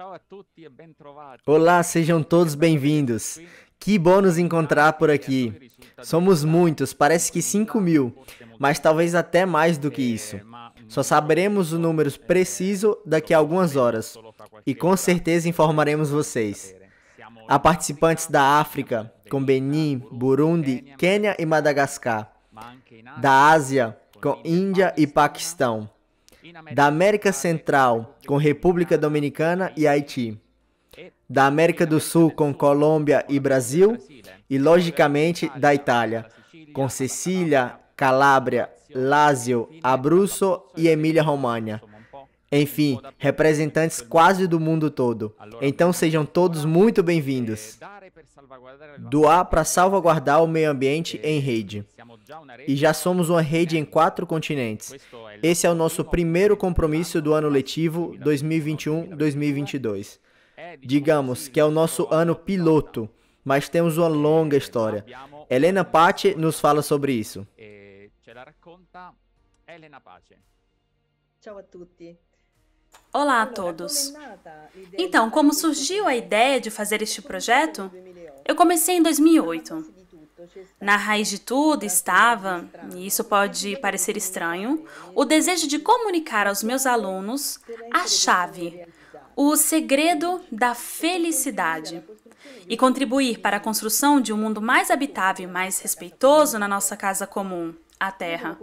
Ciao a tutti e bentrovati. Olá, sejam todos bem-vindos. Que bom nos encontrar por aqui. Somos muitos, parece que 5 mil, mas talvez até mais do que eh, isso. Só saberemos o número eh, preciso daqui a algumas horas e com certeza informaremos vocês. Há participantes da África, com Benin, Burundi, Quênia e Madagascar, da Ásia, com Índia e Paquistão da América Central com República Dominicana e Haiti, da América do Sul com Colômbia e Brasil, e logicamente da Itália, com Sicília, Calábria, Lazio, Abruzzo e Emília-Romagna. Enfim, representantes quase do mundo todo. Então sejam todos muito bem-vindos. Doar para salvaguardar o meio ambiente em rede e já somos uma rede em quatro continentes. Esse é o nosso primeiro compromisso do ano letivo 2021-2022. Digamos que é o nosso ano piloto, mas temos uma longa história. Helena Pace nos fala sobre isso. Olá a todos. Então, como surgiu a ideia de fazer este projeto? Eu comecei em 2008. Na raiz de tudo estava, e isso pode parecer estranho, o desejo de comunicar aos meus alunos a chave, o segredo da felicidade e contribuir para a construção de um mundo mais habitável e mais respeitoso na nossa casa comum a Terra.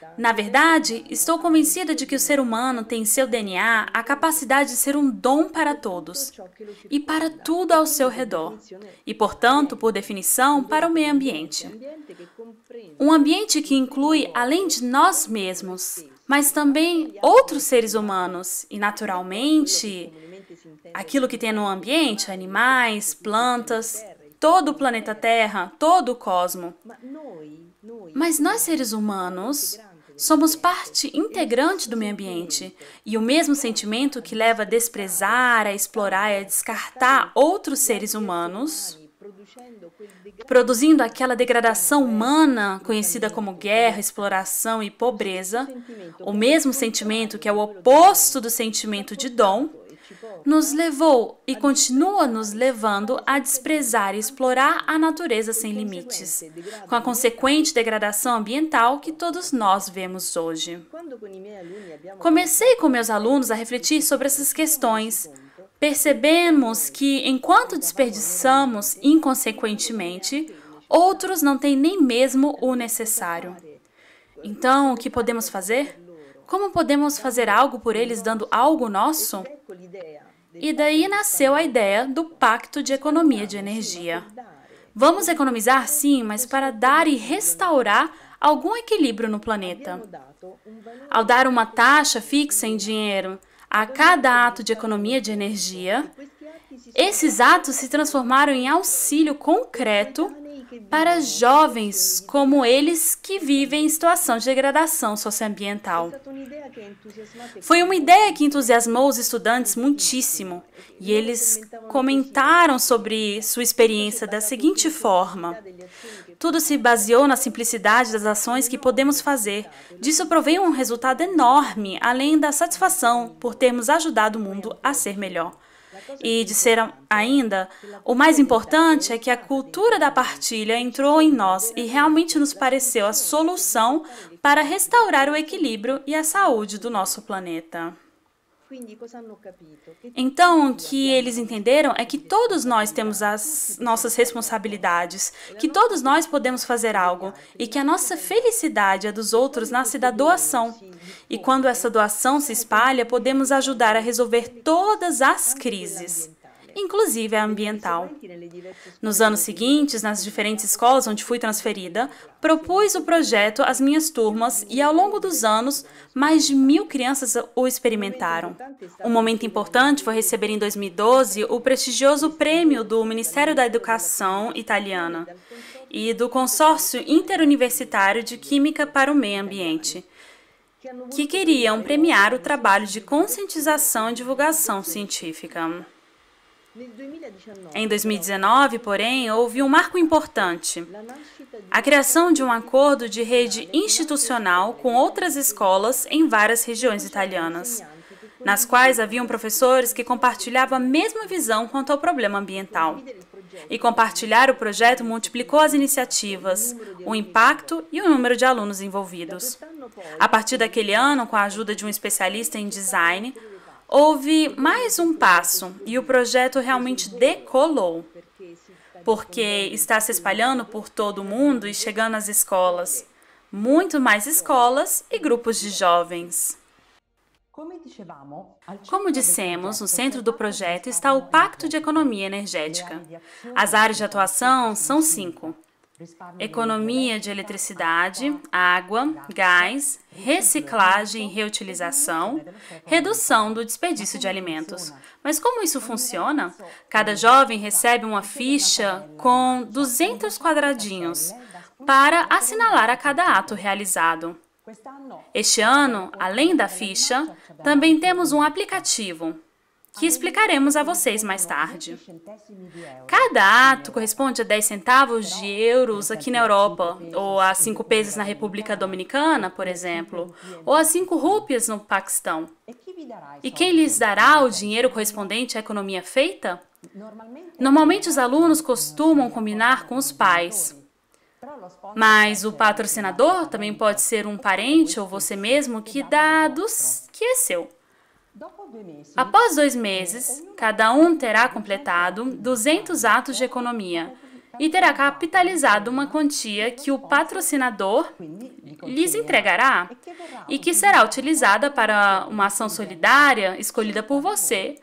Tá? Na verdade, estou convencida de que o ser humano tem em seu DNA a capacidade de ser um dom para todos e para tudo ao seu redor, e, portanto, por definição, para o meio ambiente. Um ambiente que inclui, além de nós mesmos, mas também outros seres humanos e, naturalmente, aquilo que tem no ambiente animais, plantas todo o planeta Terra, todo o cosmo. Mas nós, seres humanos, somos parte integrante do meio ambiente. E o mesmo sentimento que leva a desprezar, a explorar e a descartar outros seres humanos, produzindo aquela degradação humana conhecida como guerra, exploração e pobreza, o mesmo sentimento que é o oposto do sentimento de dom, nos levou e continua nos levando a desprezar e explorar a natureza sem limites, com a consequente degradação ambiental que todos nós vemos hoje. Comecei com meus alunos a refletir sobre essas questões. Percebemos que, enquanto desperdiçamos inconsequentemente, outros não têm nem mesmo o necessário. Então, o que podemos fazer? Como podemos fazer algo por eles dando algo nosso? E daí nasceu a ideia do Pacto de Economia de Energia. Vamos economizar, sim, mas para dar e restaurar algum equilíbrio no planeta. Ao dar uma taxa fixa em dinheiro a cada ato de economia de energia, esses atos se transformaram em auxílio concreto para jovens como eles que vivem em situação de degradação socioambiental. Foi uma ideia que entusiasmou os estudantes muitíssimo e eles comentaram sobre sua experiência da seguinte forma: Tudo se baseou na simplicidade das ações que podemos fazer. Disso provém um resultado enorme, além da satisfação por termos ajudado o mundo a ser melhor e de ser ainda: o mais importante é que a cultura da partilha entrou em nós e realmente nos pareceu a solução para restaurar o equilíbrio e a saúde do nosso planeta. Então, o que eles entenderam é que todos nós temos as nossas responsabilidades, que todos nós podemos fazer algo e que a nossa felicidade, a é dos outros, nasce da doação. E quando essa doação se espalha, podemos ajudar a resolver todas as crises inclusive a é ambiental. Nos anos seguintes, nas diferentes escolas onde fui transferida, propus o projeto às minhas turmas e, ao longo dos anos, mais de mil crianças o experimentaram. Um momento importante foi receber em 2012 o prestigioso prêmio do Ministério da Educação italiana e do Consórcio Interuniversitário de Química para o Meio Ambiente que queriam premiar o trabalho de conscientização e divulgação científica. Em 2019, porém, houve um marco importante: a criação de um acordo de rede institucional com outras escolas em várias regiões italianas, nas quais haviam professores que compartilhavam a mesma visão quanto ao problema ambiental. E compartilhar o projeto multiplicou as iniciativas, o impacto e o número de alunos envolvidos. A partir daquele ano, com a ajuda de um especialista em design, Houve mais um passo e o projeto realmente decolou, porque está se espalhando por todo o mundo e chegando às escolas, muito mais escolas e grupos de jovens. Como dissemos, no centro do projeto está o Pacto de Economia Energética. As áreas de atuação são cinco: economia de eletricidade, água, gás, reciclagem e reutilização, redução do desperdício de alimentos. Mas como isso funciona? Cada jovem recebe uma ficha com 200 quadradinhos para assinalar a cada ato realizado. Este ano, além da ficha, também temos um aplicativo que explicaremos a vocês mais tarde. Cada ato corresponde a 10 centavos de euros aqui na Europa, ou a 5 pesos na República Dominicana, por exemplo, ou a 5 rúpias no Paquistão. E quem lhes dará o dinheiro correspondente à economia feita? Normalmente os alunos costumam combinar com os pais. Mas o patrocinador também pode ser um parente ou você mesmo que dá dos que é seu. Né? Após dois é, meses, cada um terá completado 200 atos de economia e terá capitalizado uma quantia que o patrocinador lhes entregará e que será utilizada para uma ação solidária escolhida por você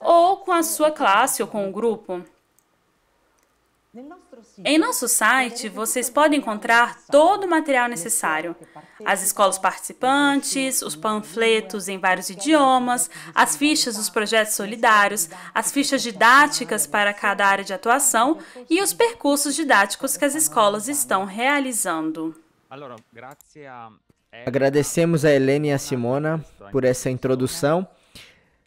ou com a sua classe ou com o grupo. Em nosso site, vocês podem encontrar todo o material necessário: as escolas participantes, os panfletos em vários idiomas, as fichas dos projetos solidários, as fichas didáticas para cada área de atuação e os percursos didáticos que as escolas estão realizando. Agradecemos a Helene e a Simona por essa introdução.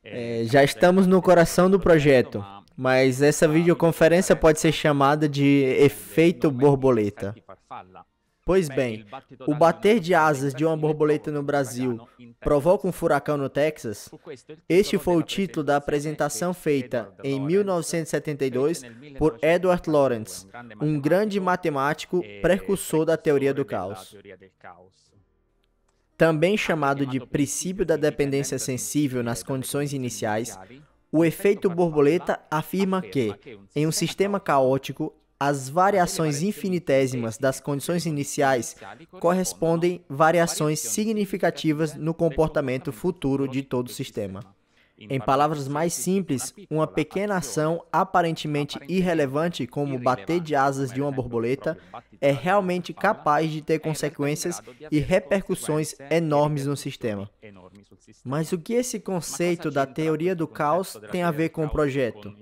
É, já estamos no coração do projeto mas essa ah, videoconferência pode ser chamada de efeito borboleta. Pois bem, o bater de asas de uma borboleta no Brasil provoca um furacão no Texas? Este foi o título da apresentação feita em 1972 por Edward Lawrence, um grande matemático precursor da teoria do caos. Também chamado de princípio da dependência sensível nas condições iniciais, o efeito borboleta afirma que, em um sistema caótico, as variações infinitésimas das condições iniciais correspondem variações significativas no comportamento futuro de todo o sistema. Em palavras mais simples, uma pequena ação aparentemente irrelevante, como bater de asas de uma borboleta, é realmente capaz de ter é consequências e repercussões é enormes no sistema. Mas o que esse conceito da teoria do caos tem a ver com o projeto?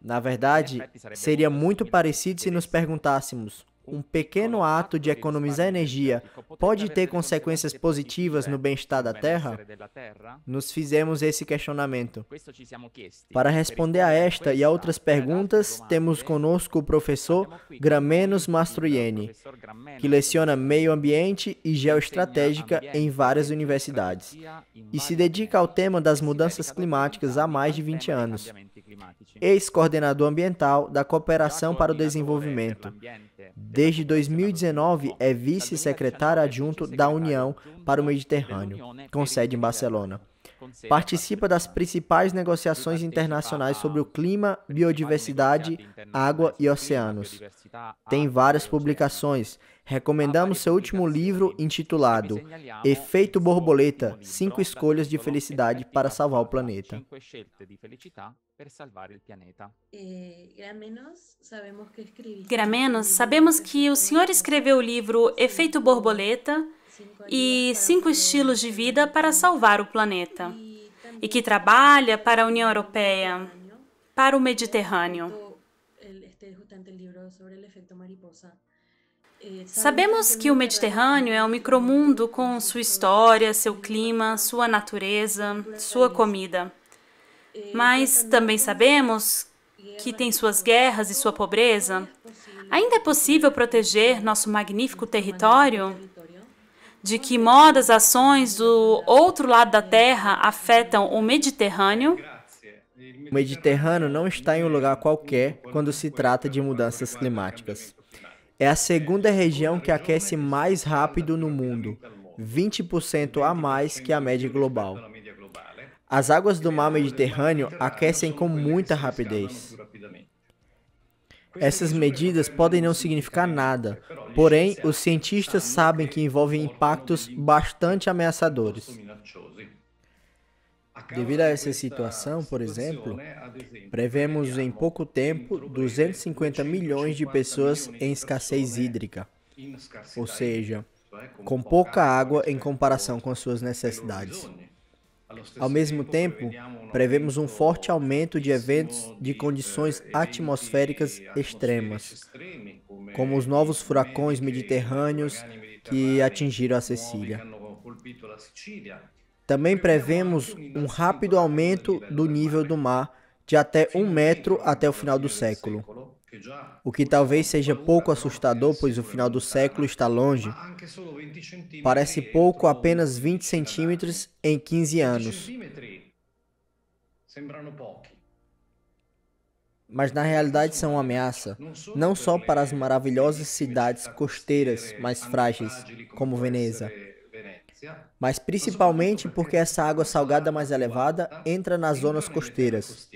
Na verdade, seria muito parecido se nos perguntássemos um pequeno ato de economizar energia pode ter consequências positivas no bem-estar da Terra? Nos fizemos esse questionamento. Para responder a esta e a outras perguntas, temos conosco o professor Gramenos Mastroianni, que leciona meio ambiente e geoestratégica em várias universidades e se dedica ao tema das mudanças climáticas há mais de 20 anos. Ex-coordenador ambiental da Cooperação para o Desenvolvimento Desde 2019 é vice-secretário adjunto da União para o Mediterrâneo, com sede em Barcelona. Participa das principais negociações internacionais sobre o clima, biodiversidade, água e oceanos. Tem várias publicações. Recomendamos seu último livro intitulado Efeito Borboleta: Cinco Escolhas de Felicidade para Salvar o Planeta para salvar o planeta. Gramenos, sabemos que o senhor escreveu o livro Efeito Borboleta e Cinco Estilos de Vida para Salvar o Planeta, e que trabalha para a União Europeia, para o Mediterrâneo. Eh, sabemos que o Mediterrâneo é um micromundo com sua história, seu clima, sua natureza, sua comida. Mas também sabemos que tem suas guerras e sua pobreza. Ainda é possível proteger nosso magnífico território? De que modo as ações do outro lado da Terra afetam o Mediterrâneo? O Mediterrâneo não está em um lugar qualquer quando se trata de mudanças climáticas. É a segunda região que aquece mais rápido no mundo, 20% a mais que a média global. As águas do mar Mediterrâneo aquecem com muita rapidez. Essas medidas podem não significar nada, porém, os cientistas sabem que envolvem impactos bastante ameaçadores. Devido a essa situação, por exemplo, prevemos em pouco tempo 250 milhões de pessoas em escassez hídrica, ou seja, com pouca água em comparação com suas necessidades. Ao mesmo tempo, prevemos um forte aumento de eventos de condições eh, atmosféricas extremas, como é os novos furacões é mediterrâneos que atingiram a Sicília. Também prevemos um rápido aumento do nível do mar de até um metro até o final do século. O que talvez seja pouco assustador, pois o final do século está longe. Parece pouco apenas 20 centímetros em 15 anos. Mas na realidade são uma ameaça, não só para as maravilhosas cidades costeiras mais frágeis, como Veneza, mas principalmente porque essa água salgada mais elevada entra nas zonas costeiras.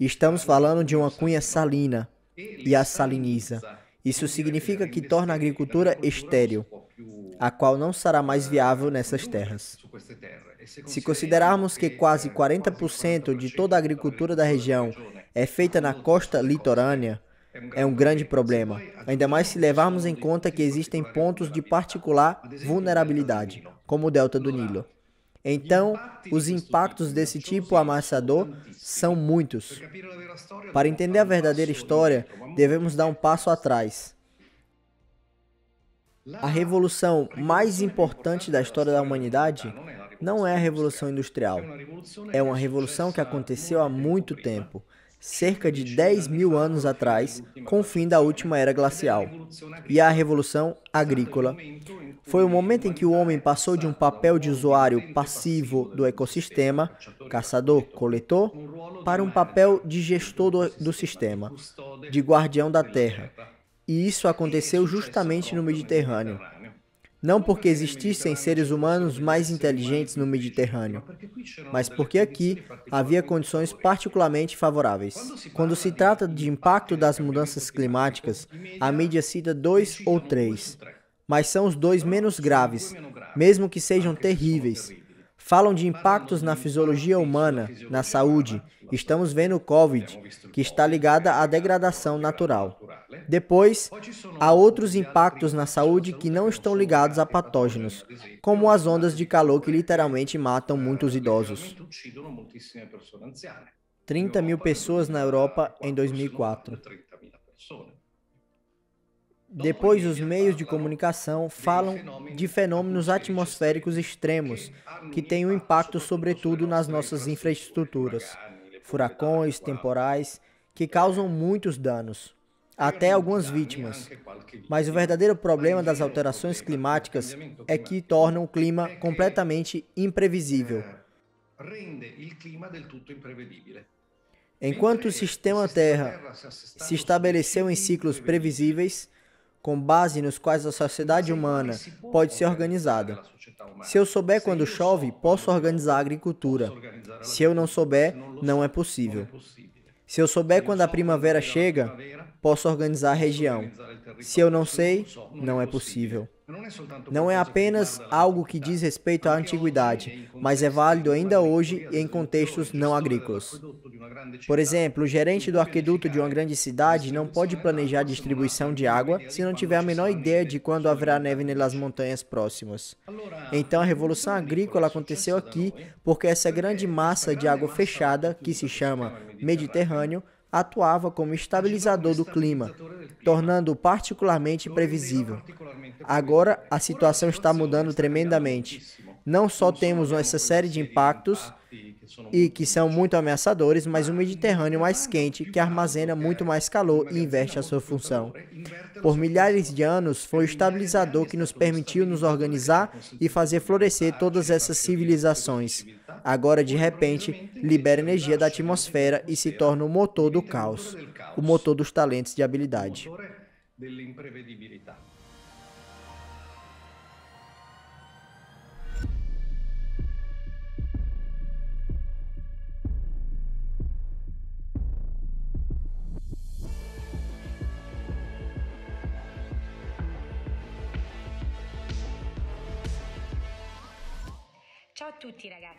estamos falando de uma cunha salina, e a saliniza. Isso significa que torna a agricultura estéril, a qual não será mais viável nessas terras. Se considerarmos que quase 40% de toda a agricultura da região é feita na costa litorânea, é um grande problema, ainda mais se levarmos em conta que existem pontos de particular vulnerabilidade, como o delta do Nilo. Então, os impactos desse tipo amassador são muitos. Para entender a verdadeira história, é devemos dar um passo atrás. A revolução mais é importante da história da é humanidade não é a Revolução Industrial. É uma revolução que aconteceu há muito tempo cerca de 10 mil anos atrás, com o fim da última era glacial, e a Revolução Agrícola, foi o momento em que o homem passou de um papel de usuário passivo do ecossistema, caçador-coletor, para um papel de gestor do, do sistema, de guardião da terra. E isso aconteceu justamente no Mediterrâneo. Não porque existissem seres humanos mais inteligentes no Mediterrâneo, mas porque aqui havia condições particularmente favoráveis. Quando se trata de impacto das mudanças climáticas, a mídia cita dois ou três, mas são os dois menos graves, mesmo que sejam terríveis. Falam de né? impactos na fisiologia humana, na saúde. Estamos vendo o Covid, que está ligada à degradação natural. Depois, há outros impactos na saúde que não é estão ligados a patógenos, é como as ondas de calor que literalmente matam é muitos idosos. 30 mil pessoas na Europa em 2004. Depois, os meios de comunicação falam de fenômenos atmosféricos extremos, que têm um impacto, sobretudo, nas nossas infraestruturas. Furacões, temporais, que causam muitos danos, até algumas vítimas. Tipo Mas o verdadeiro problema das é alterações climáticas é que tornam o clima é completamente é, imprevisível. Enquanto o sistema Terra se estabeleceu em ciclos previsíveis, com base nos quais a sociedade humana pode ser organizada. Se eu souber quando chove, posso organizar a agricultura. Se eu não souber, é não é possível. Se eu souber quando a primavera chega, posso organizar a região. Se eu não sei, não é, é possível. Não é, é, é apenas algo que tá? diz respeito à antiguidade, mas é válido ainda hoje em contextos não agrícolas. Por exemplo, o gerente do arqueduto de uma grande cidade não pode planejar a distribuição de água se não tiver a menor ideia de quando haverá neve nas montanhas próximas. Então a revolução agrícola aconteceu aqui é? porque essa grande massa de água fechada, que se chama Mediterrâneo, atuava como estabilizador do clima, tornando-o particularmente previsível. Agora, a situação está mudando tremendamente. Não só temos essa série de impactos, e que são muito ameaçadores, mas o Mediterrâneo mais quente, que armazena muito mais calor e inverte a sua função. Por milhares de anos, foi o estabilizador que nos permitiu nos organizar e fazer florescer todas essas civilizações. Agora, de repente, libera energia da atmosfera e se torna o motor do caos, o motor dos talentos de habilidade. É dell'imprevedibilità. É tá?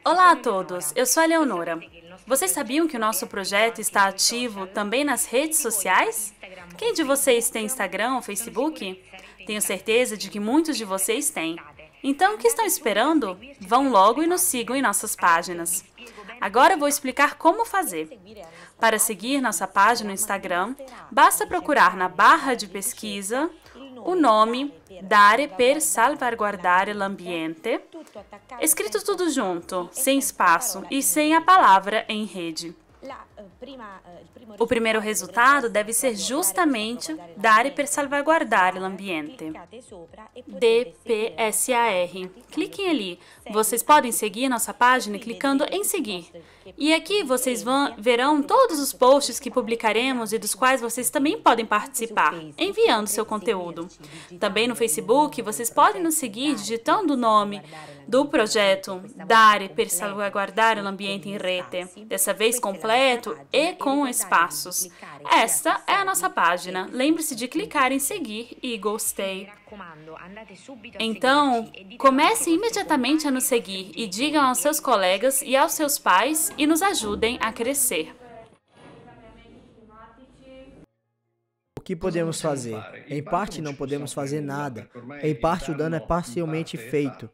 Olá a todos, eu sou a Leonora. Vocês sabiam que o nosso projeto está ativo também nas redes sociais? Quem de vocês tem Instagram ou Facebook? Tenho certeza de que muitos de vocês têm. Então, o que estão esperando? Vão logo e nos sigam em nossas páginas. Agora vou explicar como fazer. Para seguir nossa página no Instagram, basta procurar na barra de pesquisa o nome dare per salvaguardare l'ambiente, escrito tudo junto, sem espaço e sem a palavra em rede. Então, eh, o primeiro né, resultado deve ser justamente dare per então, o né, ambiente. DPSAR. Cliquem ali. Vocês podem seguir nossa página clicando em seguir. E aqui vocês vão, verão todos os posts que publicaremos e dos quais vocês também podem participar, enviando seu conteúdo. Também no né, Facebook, vocês podem nos seguir digitando o nome do projeto tá Dare per o ambiente em rete, dessa vez completo e com é espaços. Esta é a nossa página. Lembre-se de clicar em seguir e gostei. Então, comece imediatamente a nos seguir e digam aos seus colegas e aos seus pais e nos ajudem a crescer. O que podemos fazer? Em parte, não podemos fazer nada. Em é parte, o dano é parcialmente feito.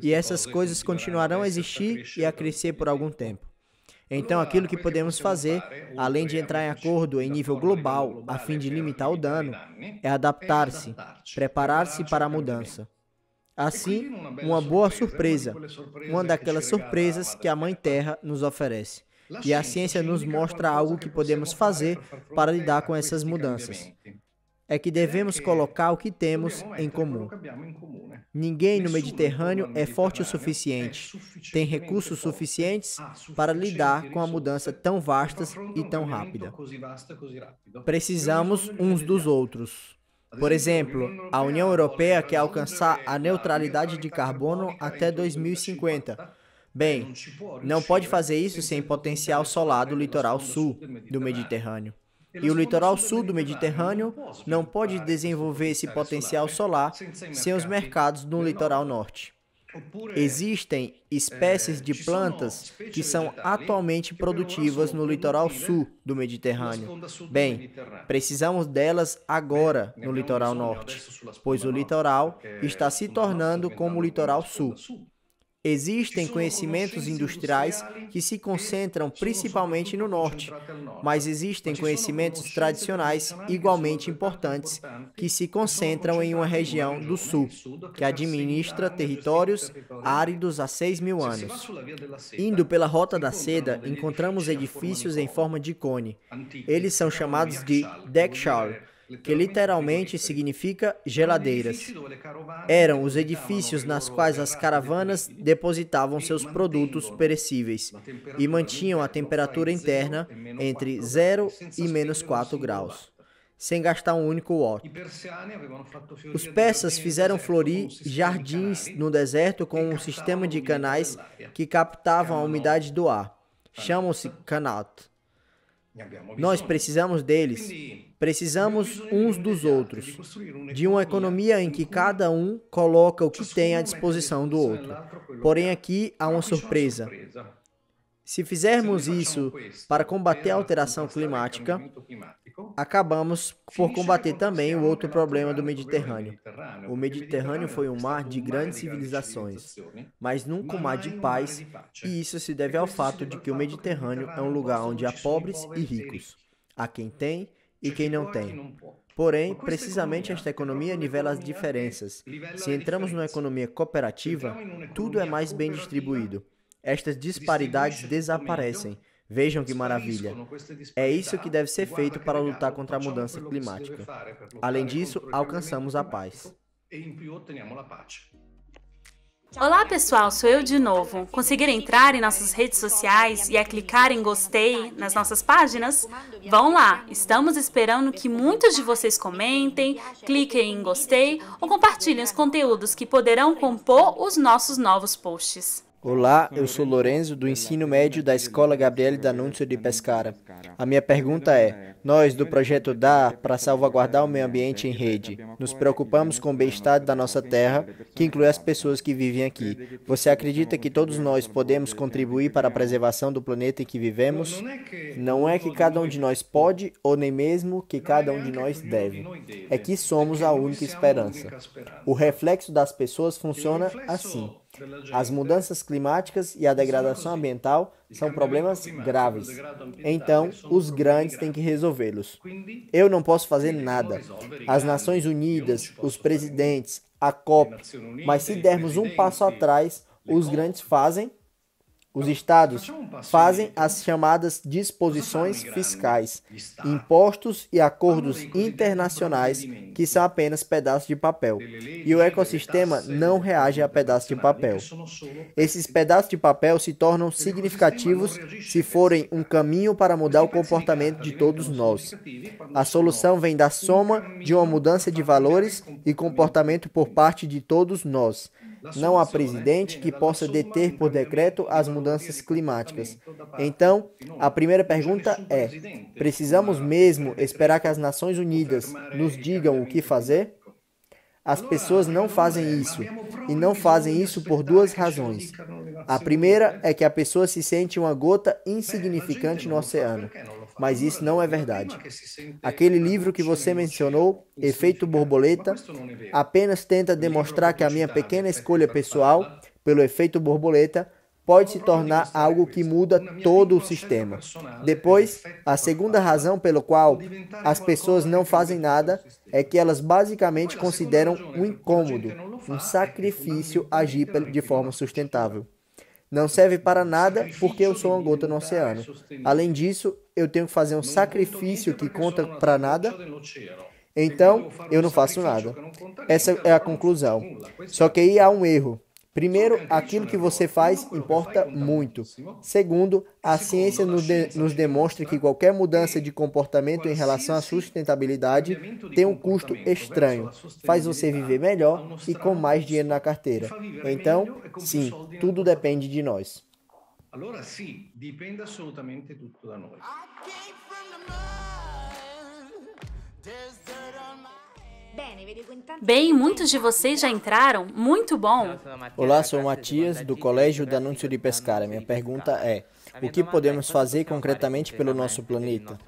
E essas coisas continuarão a existir e a crescer por algum tempo. Então, aquilo que é podemos fazer, além de é entrar em acordo em nível é global a fim de limitar o dano, né? é adaptar-se, preparar-se para a mudança. Assim, uma boa surpresa, uma daquelas surpresas que a Mãe Terra nos oferece. E a ciência nos mostra algo que podemos fazer para lidar com essas mudanças. É que devemos colocar o que temos em então, comum. Ninguém no Mediterrâneo é forte o é suficiente, tem recursos suficientes ah, para lidar com a mudança tão vasta então, e tão rápida. Então, então, Precisamos uns dos outros. Por exemplo, a União Europeia né, quer alcançar é a neutralidade de carbono até 2050. Bem, não pode fazer isso sem potencial solar do litoral sul do Mediterrâneo e o litoral sul do Mediterrâneo não pode desenvolver esse potencial solar sem os mercados no litoral norte. É, Existem é, espécies de plantas que são atualmente produtivas no litoral né? sul do Mediterrâneo. Bem, precisamos delas agora no litoral norte, pois o litoral está é se tornando como o litoral sul. Existem conhecimentos industriais que se é concentram principalmente no norte, mas existem é conhecimentos tradicionais igualmente importantes que se é concentram em uma região né, do sul, que administra territórios áridos há 6 mil anos. Indo pela Rota da Seda, encontramos edifícios em forma de cone. Eles são chamados de Dekshar que literalmente significa é geladeiras. É Eram os é edifícios nas quais as caravanas depositavam seus produtos perecíveis e mantinham a temperatura interna entre 0 e menos 4 assim, graus sem gastar um único watt. Os persas fizeram florir jardins no deserto com um sistema de canais que captavam a umidade do ar. Chamam-se kanat. Nós precisamos deles. Precisamos uns dos outros, de uma economia em que cada um coloca o que tem à disposição do outro. Porém, aqui há uma surpresa. Se fizermos isso para combater a alteração climática, acabamos por combater também o outro problema do Mediterrâneo. O Mediterrâneo é foi um mar de grandes civilizações, né? mas nunca um mar de paz, é. e isso se deve ao fato de que o Mediterrâneo é um lugar onde há pobres e ricos, há quem tem e quem não tem. Porém, é precisamente esta economia nivela as diferenças. Se entramos numa economia cooperativa, tudo é mais bem distribuído estas disparidades desaparecem. Vejam que maravilha. É isso que deve ser feito para lutar contra a mudança climática. É Além disso, alcançamos a paz. Olá pessoal, sou eu de novo. Conseguiram entrar em nossas redes sociais e a clicar em gostei nas nossas páginas? Vão lá, estamos esperando que muitos de vocês comentem, cliquem em gostei ou compartilhem os conteúdos que poderão compor os nossos novos posts. Olá, eu sou Lorenzo, do ensino médio da Escola Gabriele D'Annunzio de Pescara. A minha pergunta é: então, é nós, do projeto DAR, para salvaguardar o meio né? ambiente em rede, nos preocupamos com o bem-estar da nossa terra, que inclui as pessoas que vivem aqui. Você acredita que todos nós podemos né? contribuir para a então, preservação do planeta em que é vivemos? Não é que cada um de nós pode, ou nem mesmo que é cada um de nós deve. É que somos a única esperança. O reflexo das pessoas funciona assim. As mudanças climáticas e a é degradação ambiental são problemas graves. Então, os grandes têm que resolvê-los. Eu não posso fazer nada. As Nações Unidas, os presidentes, a COP. Mas se dermos um passo atrás, os grandes fazem os então, estados fazem as chamadas disposições fiscais, impostos e acordos internacionais, que são apenas pedaços de papel. E o ecossistema tá não reage a pedaços de papel. Esses pedaços de papel se tornam é significativos se forem um caminho para mudar o comportamento tá de todos nós. A solução vem da soma de uma mudança de valores e comportamento por parte de todos nós não há né? presidente que possa deter por decreto as mudanças climáticas. Então, a primeira pergunta é: precisamos mesmo esperar que as Nações Unidas nos digam o que fazer? As pessoas não fazem isso, e não fazem isso por duas razões. A primeira né? é que a pessoa se sente uma gota insignificante no é oceano mas isso não é verdade. Aquele livro que você mencionou, Efeito né? Borboleta, apenas tenta demonstrar que a minha pequena né? escolha pessoal pelo efeito borboleta pode se tornar algo que muda todo o é sistema. É Depois, a segunda razão pelo qual as pessoas não fazem nada é que elas basicamente consideram né? um incômodo, um é sacrifício agir de forma sustentável. Não serve para nada porque eu sou uma gota no oceano. Além disso, eu tenho que fazer um sacrifício que conta para nada. Então, eu não faço nada. Essa é a conclusão. Só que aí há um erro. Primeiro, aquilo que você faz importa muito. Segundo, a ciência nos, de, nos, demonstra que qualquer mudança de comportamento em relação à sustentabilidade tem um custo estranho, faz você viver melhor e com mais dinheiro na carteira. Então, é sim, tudo depende de nós. Allora sì, dipende assolutamente tutto da noi. Bem, muitos de vocês já entraram. Muito bom! Olá, sou Matias, do Colégio Danúncio de Pescara. Minha pergunta é: o que podemos é fazer concretamente pelo é nosso planeta?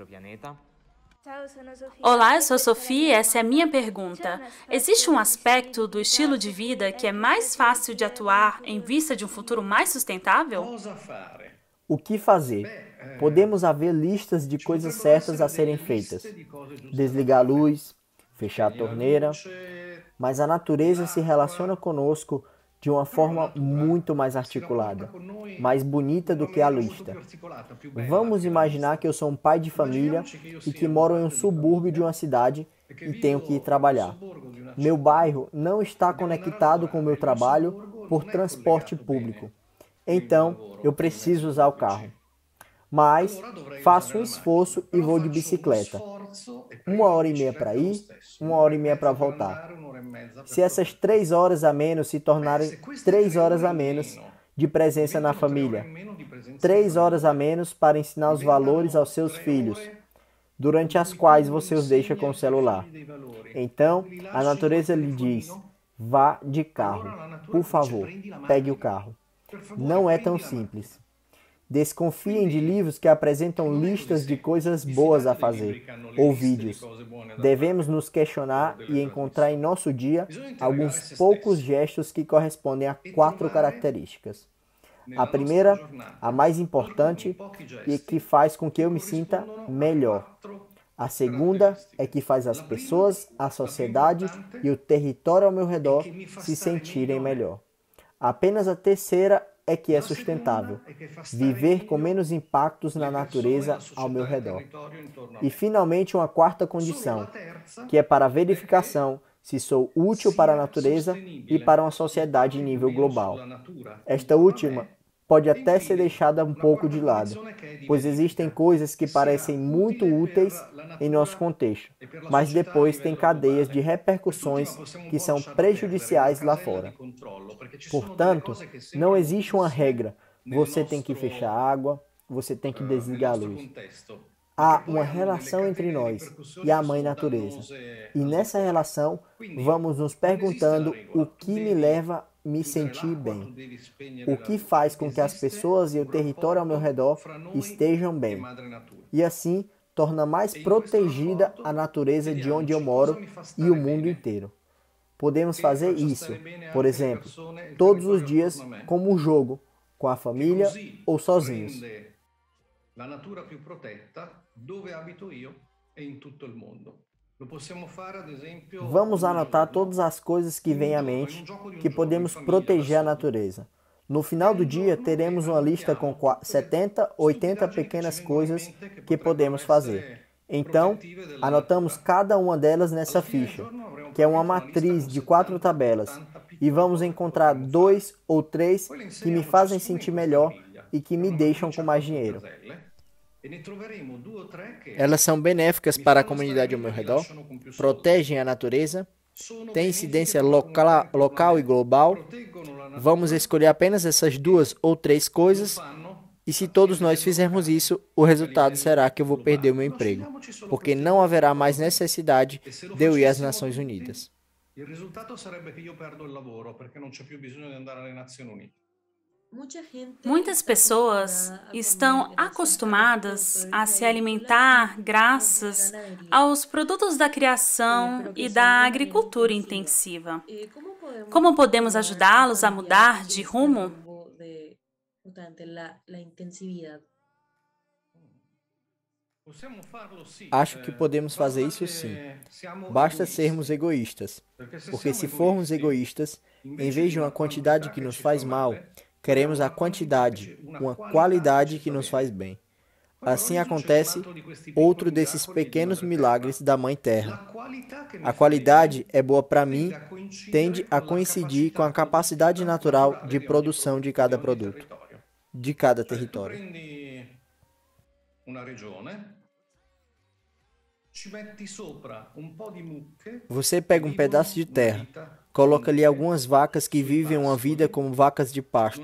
Olá, eu sou a Sofia essa é a minha pergunta. Existe um aspecto do estilo de vida que é mais fácil de atuar em vista de um futuro mais sustentável? O que fazer? Eh, podemos haver listas de coisas certas a serem feitas: desligar a luz, fechar a torneira, mas a natureza se ah, relaciona conosco de uma forma muito mais articulada, mais bonita do que a lista. Vamos tá, imaginar que eu sou um pai de família e que moro em um é subúrbio de uma cidade e tenho que ir trabalhar. Meu bairro não está conectado com o meu trabalho por é transporte público. Né? Então, eu preciso é usar o carro mas faço né, um esforço e vou de bicicleta. Uma hora e meia para ir, uma hora e meia para voltar. Se essas três horas a menos se tornarem três horas a menos de presença na família, três horas a menos para ensinar os valores aos seus filhos, durante as quais você os deixa com o celular. Então, a natureza lhe diz: vá de carro, por favor, pegue o carro. Não é tão simples. Desconfiem de uhum. livros que apresentam uhum. listas de uhum. coisas boas a fazer ou vídeos. Devemos nos questionar e encontrar em nosso dia alguns poucos gestos que correspondem a quatro características. A primeira, a mais importante e que faz com que eu me sinta melhor. A segunda é que faz as pessoas, a sociedade e o território ao meu redor se sentirem melhor. Apenas a terceira é que é sustentável, é é viver com menos impactos na natureza é ao meu redor. E finalmente, uma quarta condição, que é para a verificação se sou útil para a natureza e para uma sociedade em nível global. Esta então, última pode até ser deixada um pouco de lado, é pois existem né? coisas que parecem muito úteis em nosso contexto, mas depois tem cadeias de né? repercussões que são prejudiciais lá fora. Portanto, não existe uma regra. Você tem que fechar a água, você tem que eh, desligar a luz. Há uma relação entre nós e a Mãe Natureza. E nessa relação, vamos nos perguntando o que me leva me sentir bem, o que faz com que as pessoas e o território ao meu redor estejam bem, e assim torna mais protegida a natureza de onde eu moro e o mundo né? inteiro. Podemos fazer isso, né, por exemplo, né, então todos os dias, como um jogo, com a família ou sozinhos. e Vamos anotar todas as coisas que vêm à mente que podemos proteger a natureza. No final do dia, teremos uma lista com 70, 80 pequenas coisas que podemos fazer. Então, anotamos cada uma delas nessa ficha, que é uma matriz de quatro tabelas, e vamos encontrar dois ou três que me fazem sentir melhor e que me deixam com mais dinheiro. Elas são benéficas para a comunidade ao meu redor, protegem a natureza, têm incidência local, local e global. Vamos escolher apenas essas duas ou três coisas e se todos nós fizermos isso, o resultado será que eu vou perder o meu emprego, porque não haverá mais necessidade de eu ir às Nações Unidas. O resultado seria que eu perdo o trabalho, porque não há mais necessidade de ir às Nações Unidas. Muitas tá pessoas estão acostumadas a se alimentar graças aos produtos da criação e da agricultura intensiva. Como podemos ajudá-los a mudar de rumo? Acho que eh, podemos fazer isso sim. Basta sermos egoístas. Porque se formos egoístas, em vez de uma quantidade que nos faz mal, Queremos a quantidade, uma qualidade que nos faz bem. Assim acontece outro desses pequenos milagres da Mãe Terra. A qualidade é boa para mim, tende a coincidir com a capacidade natural de produção de cada produto, de cada território. Você pega um pedaço de terra, Coloca ali algumas vacas que vivem uma vida como vacas de pasto.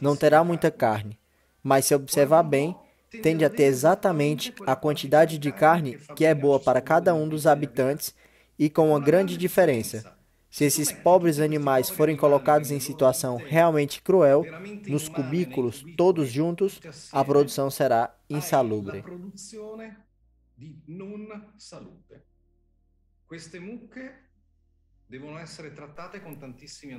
Não terá muita carne, mas se observar bem, tende a ter exatamente a quantidade de carne que é boa para cada um dos habitantes e com uma grande diferença. Se esses pobres animais forem colocados em situação realmente cruel, nos cubículos todos juntos, a produção será insalubre. Queste mucche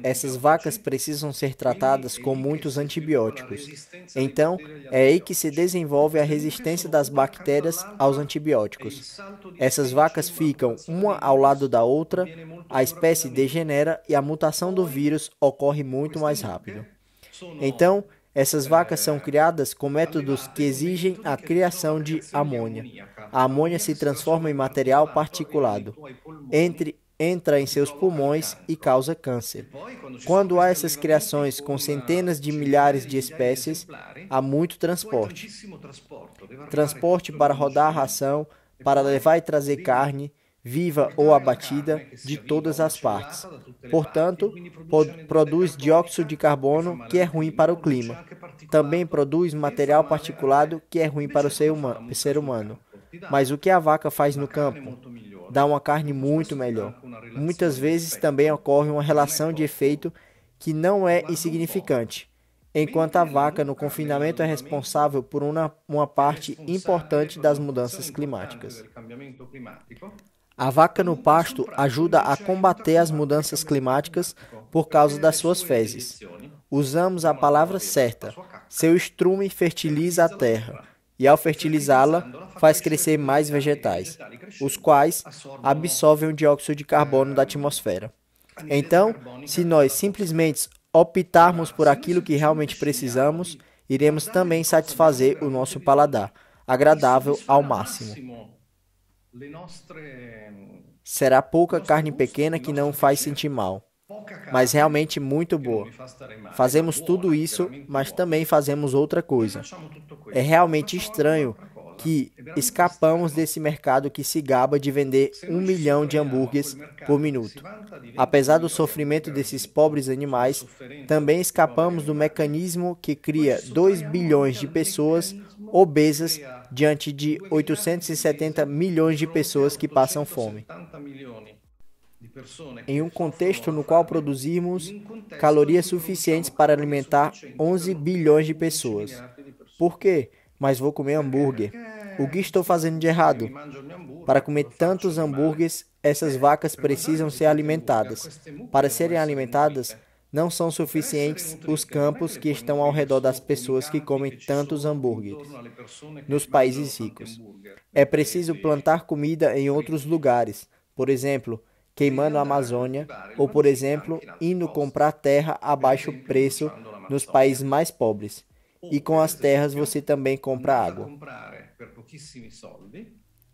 essas vacas precisam ser tratadas com muitos antibióticos. Então, é aí que se desenvolve a resistência das bactérias aos antibióticos. Essas vacas ficam uma ao lado da outra, a espécie degenera e a mutação do vírus ocorre muito mais rápido. Então, essas vacas são eh, criadas com métodos que exigem a criação de amônia. A amônia se transforma em material particulado. Entre entra em seus pulmões e causa câncer. Quando há essas criações com centenas de milhares de espécies, há muito transporte. Transporte para rodar a ração, para levar e trazer carne, viva ou abatida, de todas as partes. Portanto, produz dióxido de carbono, que é ruim para o clima. Também produz material particulado, que é ruim para o ser humano. Mas o que a vaca faz no campo? dá uma carne muito melhor. Muitas vezes também ocorre uma relação de efeito que não é insignificante, enquanto a vaca no confinamento é responsável por uma, uma parte importante das mudanças climáticas. A vaca no pasto ajuda a combater as mudanças climáticas por causa das suas fezes. Usamos a palavra certa. Seu estrume fertiliza a terra e ao fertilizá-la faz crescer mais vegetais, os quais absorvem o dióxido de carbono da atmosfera. Então, se nós simplesmente optarmos por aquilo que realmente precisamos, iremos também satisfazer o nosso paladar, agradável ao máximo. Será pouca carne pequena que não faz sentir mal mas realmente muito boa. Fazemos tudo né? isso, mas também fazemos outra coisa. É realmente estranho que é escapamos desse mercado que se gaba de vender um milhão de hambúrgueres por né? minuto. Apesar do é sofrimento desses pobres animais, também escapamos né? do mecanismo que cria 2 bilhões de pessoas obesas diante de 870 milhões de pessoas que passam fome em um contexto no qual produzimos calorias suficientes para alimentar 11 bilhões de pessoas. Por quê? Mas vou comer hambúrguer. Eh, eh, o que estou eh, fazendo de errado? Para comer tantos hambúrgueres, essas vacas precisam ser alimentadas. Para serem alimentadas, não são suficientes os campos que estão ao redor das pessoas que comem tantos hambúrgueres nos países ricos. É preciso plantar comida em outros lugares. Por exemplo, queimando a Amazônia, ou, por exemplo, indo comprar terra a baixo preço nos países mais pobres. E com as terras você também compra água.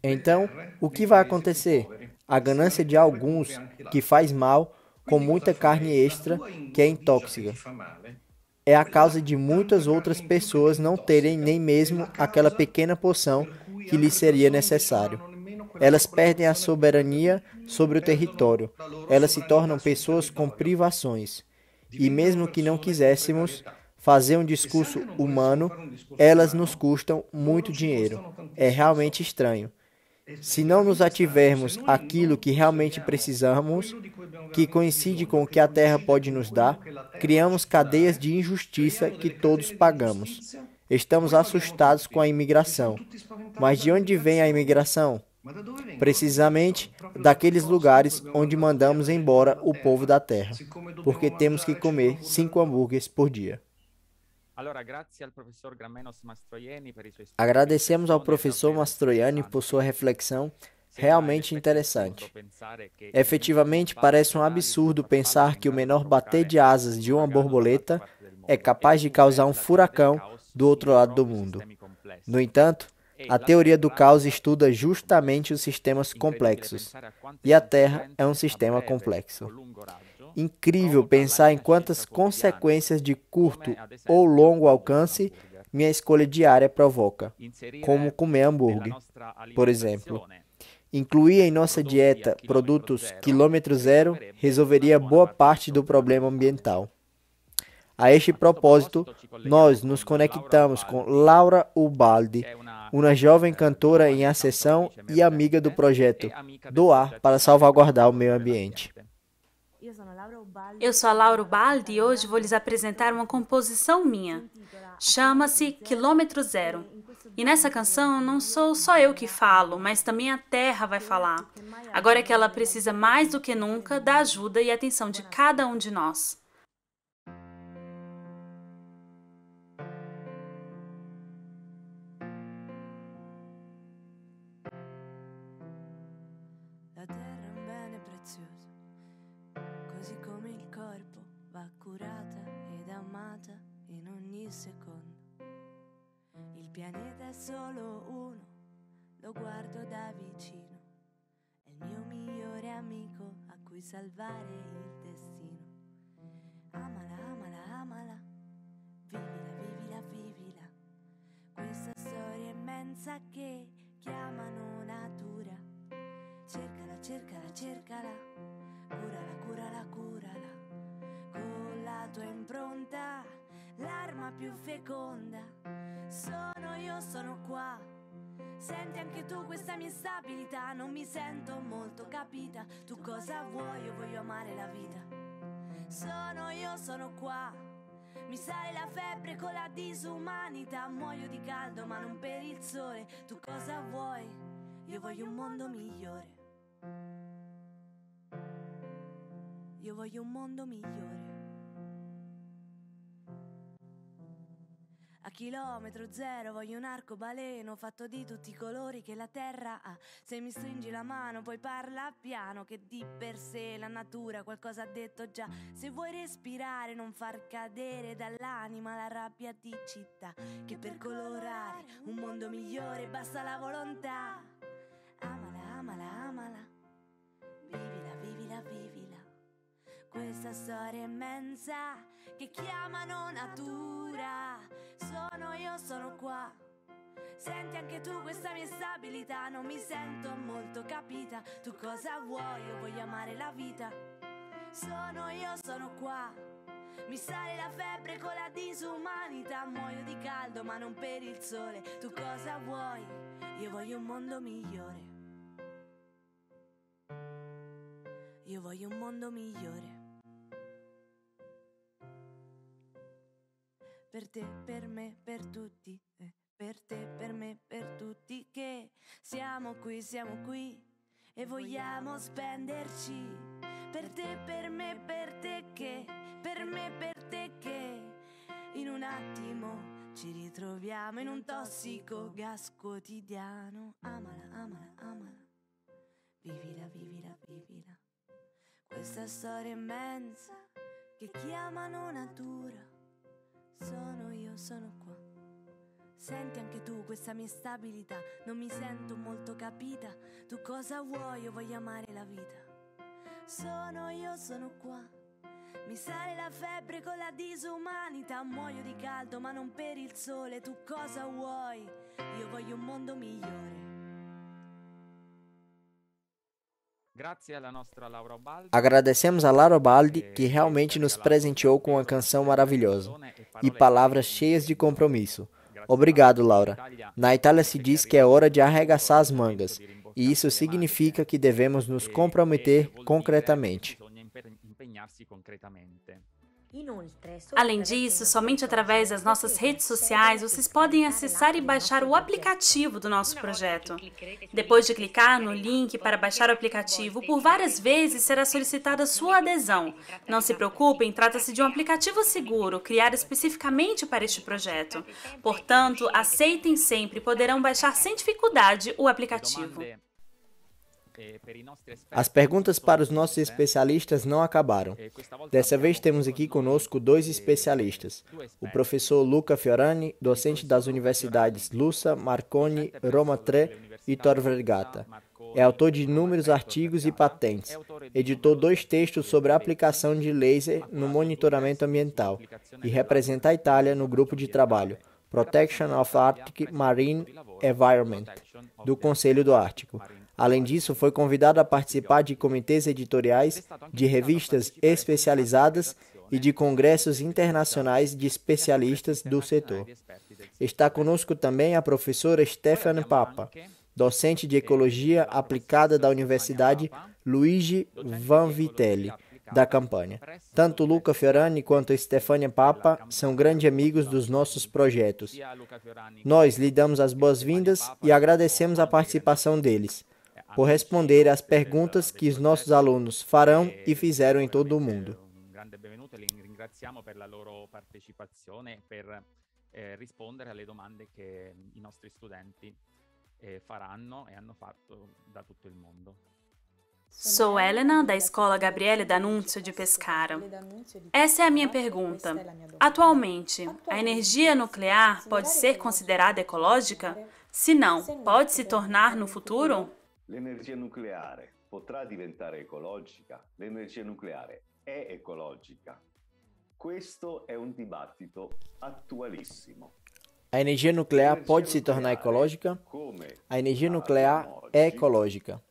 Então, o que vai acontecer? A ganância de alguns, que faz mal, com muita carne extra, que é intóxica. É a causa de muitas outras pessoas não terem nem mesmo aquela pequena porção que lhes seria necessário. Elas perdem a soberania sobre o território. Elas se tornam pessoas com privações. E mesmo que não quiséssemos fazer um discurso humano, elas nos custam muito dinheiro. É realmente estranho. Se não nos ativermos aquilo que realmente precisamos, que coincide com o que a terra pode nos dar, criamos cadeias de injustiça que todos pagamos. Estamos assustados com a imigração. Mas de onde vem a imigração? precisamente então, daqueles lugares onde mandamos embora o povo da terra, porque temos que comer cinco hambúrgueres por dia. Agradecemos ao professor Mastroianni por sua reflexão realmente interessante. Efetivamente, parece um absurdo pensar que o menor bater de asas de uma borboleta é capaz de causar um furacão do outro lado do mundo. No entanto, a teoria do caos estuda justamente os sistemas complexos, e a Terra é um sistema complexo. Incrível pensar em quantas consequências de curto ou longo alcance minha escolha diária provoca, como comer hambúrguer, por exemplo. Incluir em nossa dieta produtos quilômetro zero resolveria boa parte do problema ambiental. A este propósito, nós nos conectamos com Laura Ubaldi, uma jovem cantora em ascensão e amiga do projeto Doar para salvaguardar o meio ambiente. Eu sou a Laura Baldi e hoje vou lhes apresentar uma composição minha. Chama-se Quilômetro Zero. E nessa canção não sou só eu que falo, mas também a terra vai falar. Agora é que ela precisa mais do que nunca da ajuda e atenção de cada um de nós. secondo. Il pianeta è solo uno, lo guardo da vicino. È il mio migliore amico a cui salvare il destino. Amala, amala, amala, vivila, vivila, vivila. Questa storia immensa che chiamano natura. Cercala, cercala, cercala, curala, curala, curala. Con la tua impronta l'arma più feconda. Sono io, sono qua. Senti anche tu questa mia instabilità, non mi sento molto capita. Tu cosa vuoi? Io voglio amare la vita. Sono io, sono qua. Mi sale la febbre con la disumanità, muoio di caldo ma non per il sole. Tu cosa vuoi? Io voglio un mondo migliore. Io voglio un mondo migliore. A chilometro zero voglio un arcobaleno fatto di tutti i colori che la terra ha. Se mi stringi la mano poi parla piano che di per sé la natura qualcosa ha detto già. Se vuoi respirare non far cadere dall'anima la rabbia di città. Che per colorare un mondo migliore basta la volontà. Amala, amala, amala. Questa storia immensa che chiamano natura. Sono io, sono qua. Senti anche tu questa mia stabilità, non mi sento molto capita. Tu cosa vuoi? Io voglio amare la vita. Sono io, sono qua. Mi sale la febbre con la disumanità, muoio di caldo ma non per il sole. Tu cosa vuoi? Io voglio un mondo migliore. Io voglio un mondo migliore. per te, per me, per tutti, eh, per te, per me, per tutti che siamo qui, siamo qui e vogliamo spenderci per te, per me, per te che, per me, per te che in un attimo ci ritroviamo in un tossico gas quotidiano. Amala, amala, amala, vivila, vivila, vivila. Questa storia immensa che chiamano natura sono io, sono qua. Senti anche tu questa mia stabilità, non mi sento molto capita. Tu cosa vuoi? Io voglio amare la vita. Sono io, sono qua. Mi sale la febbre con la disumanità, muoio di caldo ma non per il sole. Tu cosa vuoi? Io voglio un mondo migliore. Agradecemos a Laura Baldi, que realmente nos presenteou com uma canção maravilhosa e palavras cheias de compromisso. Obrigado, Laura. Na Itália se diz que é hora de arregaçar as mangas, e isso significa que devemos nos comprometer concretamente. Além disso, somente através das nossas redes sociais é vocês podem acessar e baixar o aplicativo do nosso projeto. Depois de clicar no link para baixar o aplicativo, por várias vezes será solicitada sua adesão. Não se preocupem, trata-se de um aplicativo seguro, criado especificamente para este projeto. Portanto, aceitem sempre e poderão baixar sem dificuldade o aplicativo. É, As perguntas para os nossos eh, especialistas não acabaram. Dessa vez temos aqui conosco dois eh, especialistas: o professor Luca Fiorani, docente das universidades Lussa, Marconi, Roma Tre e Tor Vergata. É autor de inúmeros artigos e patentes. Editou dois textos sobre a aplicação de laser no monitoramento ambiental e representa a Itália no grupo de trabalho Protection of Arctic Marine Environment do Conselho do Ártico, Além disso, foi convidado a participar de comitês editoriais, de revistas especializadas e de congressos internacionais de especialistas do setor. Está conosco também a professora Stefania Papa, docente de Ecologia Aplicada da Universidade Luigi Vanvitelli, da campanha. Tanto Luca Fiorani quanto Stefania Papa são grandes amigos dos nossos projetos. Nós lhe damos as boas-vindas e agradecemos a participação deles por responder às perguntas que os nossos alunos farão e fizeram em todo o mundo. Sou Helena, da Escola Gabriele D'Annunzio de Pescara. Essa é a minha pergunta. Atualmente, a energia nuclear pode ser considerada ecológica? Se não, pode se tornar no futuro? L'energia nucleare potrà diventare ecologica? L'energia nucleare è ecologica? Questo è un dibattito attualissimo. A energia nucleare energia pode se tornar ecológica? A energia nuclear é ecológica.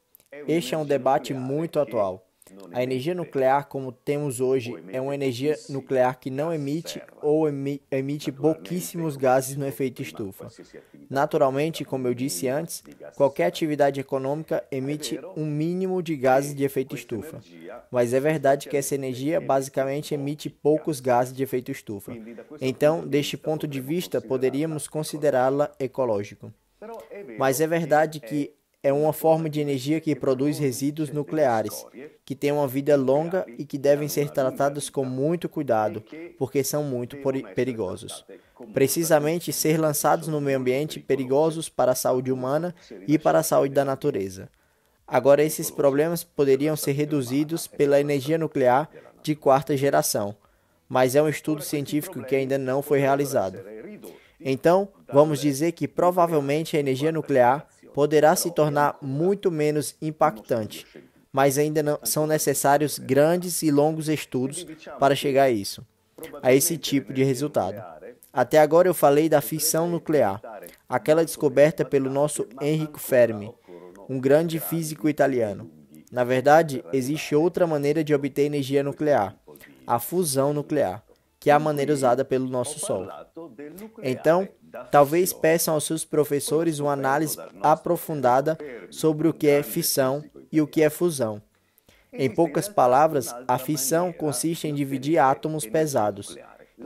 Este é um debate muito atual. A energia nuclear, como temos hoje, é uma energia nuclear que não emite ou emite pouquíssimos gases no efeito estufa. Naturalmente, como eu disse antes, qualquer atividade econômica emite um mínimo de gases de efeito estufa. Mas é verdade que essa energia basicamente emite poucos gases de efeito estufa. É então, deste ponto de vista, poderíamos considerá-la ecológica. Então, é Mas é verdade é que é uma forma de energia que produz resíduos nucleares, que tem uma vida longa e que devem ser tratados com muito cuidado, porque são muito perigosos. Precisamente ser lançados no meio ambiente perigosos para a saúde humana e para a saúde da natureza. Agora, esses problemas poderiam ser reduzidos pela energia nuclear de quarta geração, mas é um estudo científico que ainda não foi realizado. Então, vamos dizer que provavelmente a energia nuclear poderá se tornar muito menos impactante, mas ainda não, são necessários grandes e longos estudos para chegar a isso, a esse tipo de resultado. Até agora eu falei da fissão nuclear, aquela descoberta pelo nosso Enrico Fermi, um grande físico italiano. Na verdade, existe outra maneira de obter energia nuclear, a fusão nuclear, que é a maneira usada pelo nosso Sol. Então, Talvez peçam aos seus professores uma análise aprofundada sobre o que é fissão e o que é fusão. Em poucas palavras, a fissão consiste em dividir átomos pesados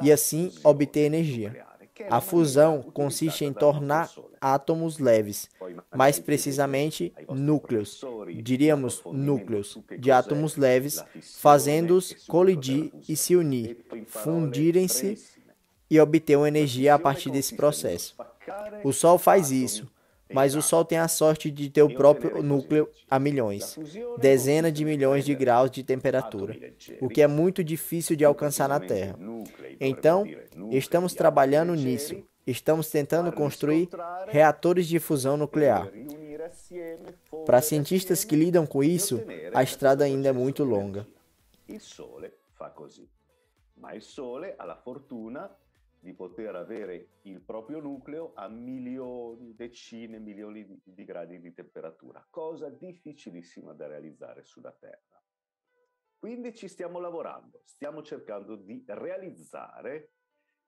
e assim obter energia. A fusão consiste em tornar átomos leves, mais precisamente núcleos, diríamos núcleos de átomos leves, fazendo-os colidir e se unir, fundirem-se e obter uma energia a partir desse processo. O Sol faz isso, mas o Sol tem a sorte de ter o próprio núcleo a milhões, dezenas de milhões de graus de temperatura, é o que é muito difícil de alcançar na Terra. Então, estamos trabalhando nisso. Estamos tentando construir reatores de fusão nuclear. Para cientistas que lidam com isso, a estrada ainda é muito longa. O Sol faz assim. Mas o Sol, ha fortuna di poter avere il proprio nucleo a milioni, decine, milioni di, di gradi di temperatura, cosa difficilissima da realizzare sulla Terra. Quindi ci stiamo lavorando, stiamo cercando di realizzare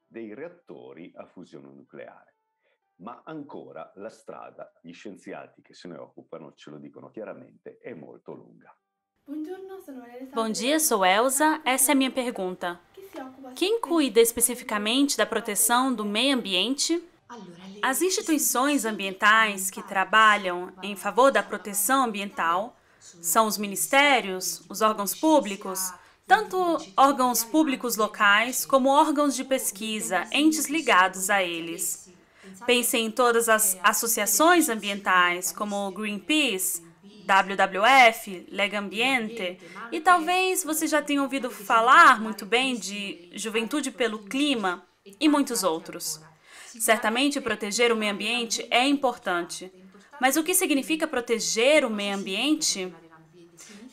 dei reattori a fusione nucleare. Ma ancora la strada, gli scienziati che se ne occupano ce lo dicono chiaramente, è molto lunga. Bom dia, sou Elsa. Ah, essa é a minha pergunta. Quem cuida especificamente da proteção do meio ambiente? As instituições ambientais que trabalham em favor da proteção ambiental são os ministérios, os órgãos públicos, tanto órgãos públicos locais como órgãos de pesquisa, entes ligados a eles. Pensem em todas as associações ambientais, como o Greenpeace, WWF, Lega Ambiente, e talvez você já tenha ouvido falar muito bem de Juventude pelo Clima e muitos outros. Certamente proteger o meio ambiente é importante, mas o que significa proteger o meio ambiente?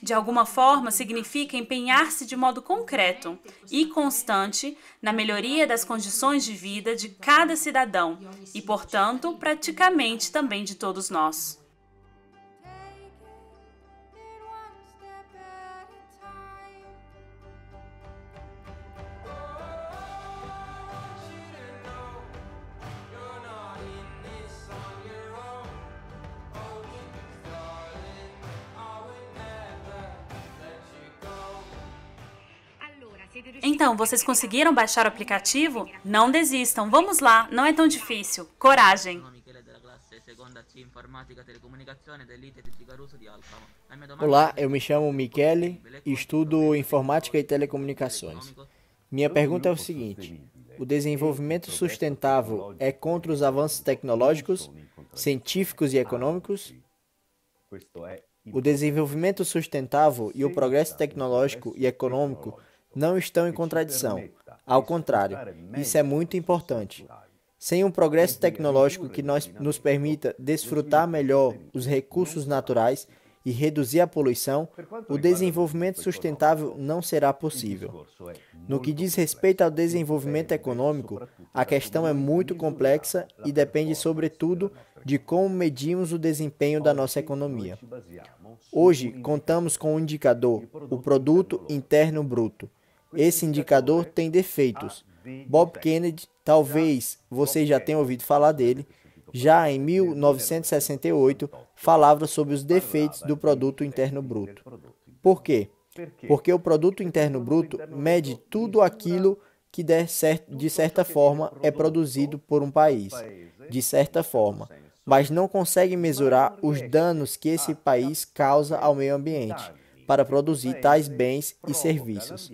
De alguma forma, significa empenhar-se de modo concreto e constante na melhoria das condições de vida de cada cidadão e, portanto, praticamente também de todos nós. Então, vocês conseguiram baixar o aplicativo? Não desistam, vamos lá, não é tão difícil. Coragem! Olá, eu me chamo Michele e estudo Informática e Telecomunicações. Minha pergunta é o seguinte: o desenvolvimento sustentável é contra os avanços tecnológicos, científicos e econômicos? O desenvolvimento sustentável e o progresso tecnológico e econômico não estão em contradição. Ao é contrário, isso é muito importante. Sem um progresso tecnológico que nós, nos permita desfrutar melhor os recursos naturais e reduzir a poluição, o desenvolvimento sustentável não será possível. É no que diz respeito ao desenvolvimento econômico, a questão é muito complexa e depende, sobretudo, de como medimos o desempenho da nossa economia. Hoje, contamos com o um indicador, o Produto Interno Bruto esse indicador tem defeitos. Bob Kennedy, talvez você já tenha ouvido falar dele, já em 1968 falava sobre os defeitos do produto interno bruto. Por quê? Porque o produto interno bruto mede tudo aquilo que de certa forma é produzido por um país, de certa forma, mas não consegue mesurar os danos que esse país causa ao meio ambiente para produzir tais bens e serviços.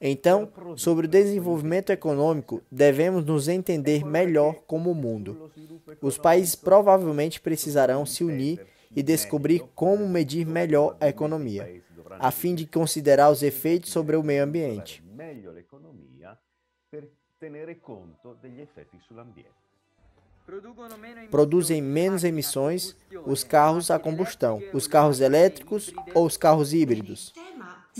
Então, sobre o desenvolvimento econômico, devemos nos entender melhor é como mundo. Os países provavelmente precisarão se unir é, é, e descobrir como medir melhor a economia, a fim de considerar os efeitos sobre o meio ambiente. Produzem menos emissões os carros a combustão, os carros elétricos ou os carros híbridos.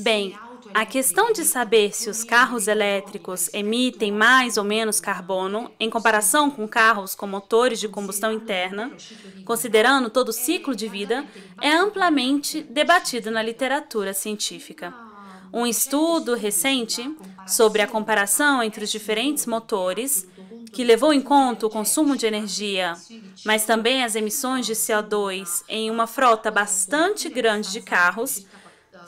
Bem, a questão de saber se os carros elétricos emitem mais ou menos carbono em comparação com carros com motores de combustão interna, considerando todo o ciclo de vida, é amplamente debatida na literatura científica. Um estudo recente sobre a comparação entre os diferentes motores, que levou em conta o consumo de energia, mas também as emissões de CO2 em uma frota bastante grande de carros,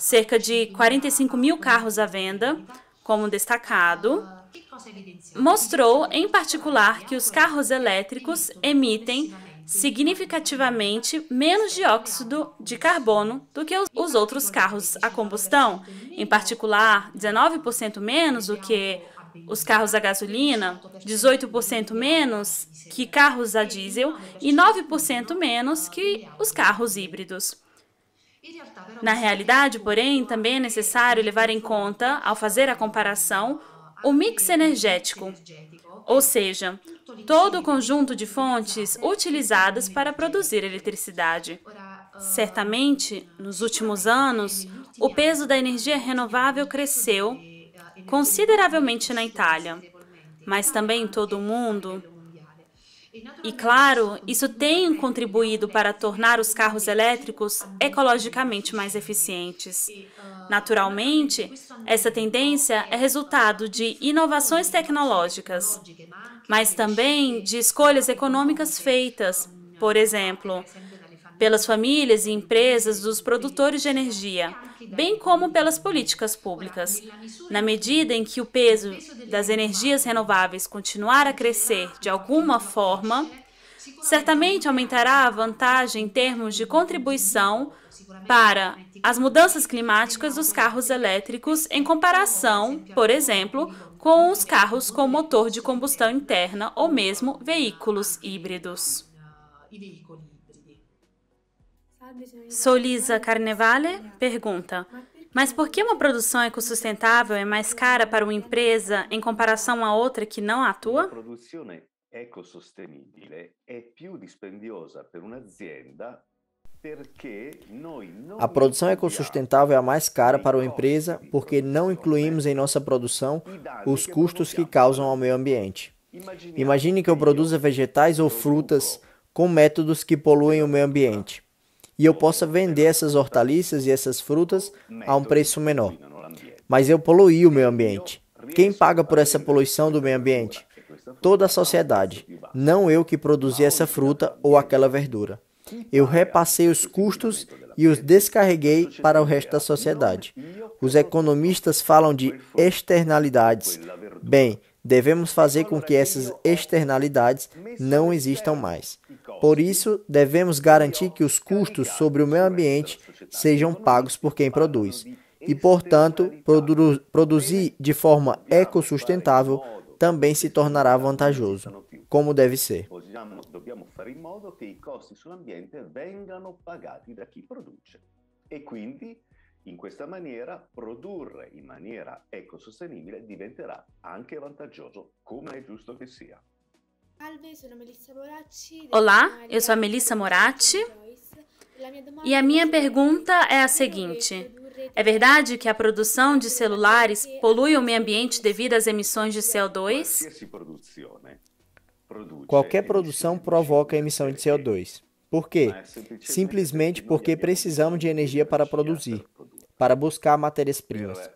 cerca de 45 mil carros à venda, como destacado, mostrou, em particular, que os carros elétricos emitem significativamente menos dióxido de carbono do que os outros carros a combustão, em particular, 19% menos do que os carros a gasolina, 18% menos que carros a diesel e 9% menos que os carros híbridos. Na realidade, porém, também é necessário levar em conta, ao fazer a comparação, o mix energético, ou seja, todo o conjunto de fontes utilizadas para produzir eletricidade. Certamente, nos últimos anos, o peso da energia renovável cresceu consideravelmente na Itália, mas também em todo o mundo. E claro, isso tem contribuído para tornar os carros elétricos ecologicamente mais eficientes. Naturalmente, essa tendência é resultado de inovações tecnológicas, mas também de escolhas econômicas feitas, por exemplo, pelas famílias e empresas dos produtores de energia bem como pelas políticas públicas. Na medida em que o peso das energias renováveis continuar a crescer de alguma forma, certamente aumentará a vantagem em termos de contribuição para as mudanças climáticas dos carros elétricos em comparação, por exemplo, com os carros com motor de combustão interna ou mesmo veículos híbridos. Solisa Carnevale pergunta: Mas por que uma produção ecossustentável é mais cara para uma empresa em comparação a outra que não atua? A produção ecossustentável é a mais cara para uma empresa porque não incluímos em nossa produção os custos que causam ao meio ambiente. Imagine que eu produza vegetais ou frutas com métodos que poluem o meio ambiente e eu possa vender essas hortaliças e essas frutas a um preço menor. Mas eu poluí o meio ambiente. Quem paga por essa poluição do meio ambiente? Toda a sociedade, não eu que produzi essa fruta ou aquela verdura. Eu repassei os custos e os descarreguei para o resto da sociedade. Os economistas falam de externalidades. Bem, devemos fazer com que essas externalidades não existam mais. Por isso, devemos garantir que os custos sobre o meio ambiente sejam pagos por quem produz. E, portanto, produ produzir de forma ecossustentável também se tornará vantajoso, como deve ser. Dobbiamo fare in modo che i costi sull'ambiente vengano pagati da chi produce e quindi in questa maniera produrre in maniera ecosostenibile diventerà anche vantaggioso, come è giusto che sia. Olá, eu sou a Melissa Moratti e a minha pergunta é a seguinte: É verdade que a produção de celulares polui o meio ambiente devido às emissões de CO2? Qualquer produção né? provoca emissão de CO2. Por quê? É, Simplesmente porque precisamos de energia para produzir, para buscar matérias-primas,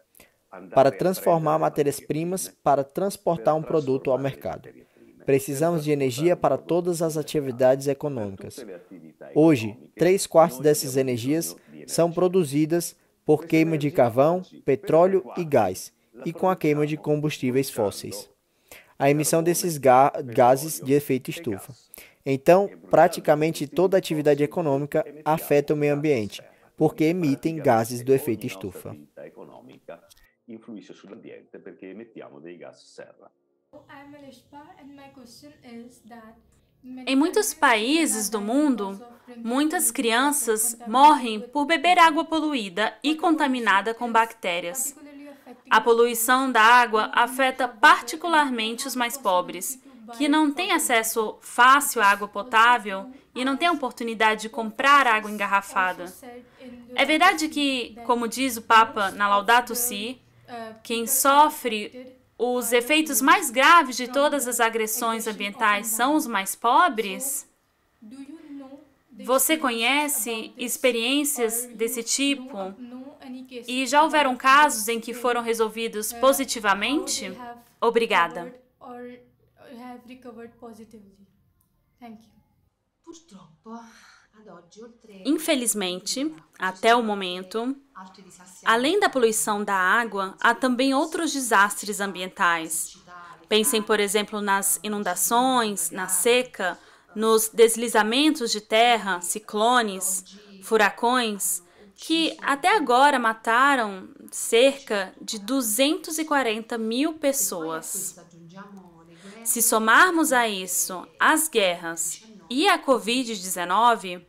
para transformar matérias-primas, para transportar um produto ao mercado. Precisamos de energia para todas as atividades econômicas. Hoje, três quartos dessas energias são produzidas por queima de carvão, petróleo e gás, e com a queima de combustíveis fósseis. A emissão desses ga gases de efeito estufa. Então, praticamente toda atividade econômica afeta o meio ambiente, porque emitem gases do efeito estufa. influisce sull'ambiente perché emettiamo dei gas serra. Oh, em muitos países do mundo, muitas crianças morrem por beber água poluída e contaminada com bactérias. A poluição da água afeta particularmente os mais pobres, que não têm acesso fácil à água potável e não têm a oportunidade de comprar água engarrafada. É verdade que, como diz o Papa na Laudato Si, quem sofre os efeitos mais graves de todas as agressões ambientais são os mais pobres? Você conhece experiências desse tipo? E já houveram casos em que foram resolvidos positivamente? Obrigada. Infelizmente, até o momento, além da poluição da água, há também outros desastres ambientais. Pensem, por exemplo, nas inundações, na seca, nos deslizamentos de terra, ciclones, furacões, que até agora mataram cerca de 240 mil pessoas. Se somarmos a isso as guerras e a Covid-19,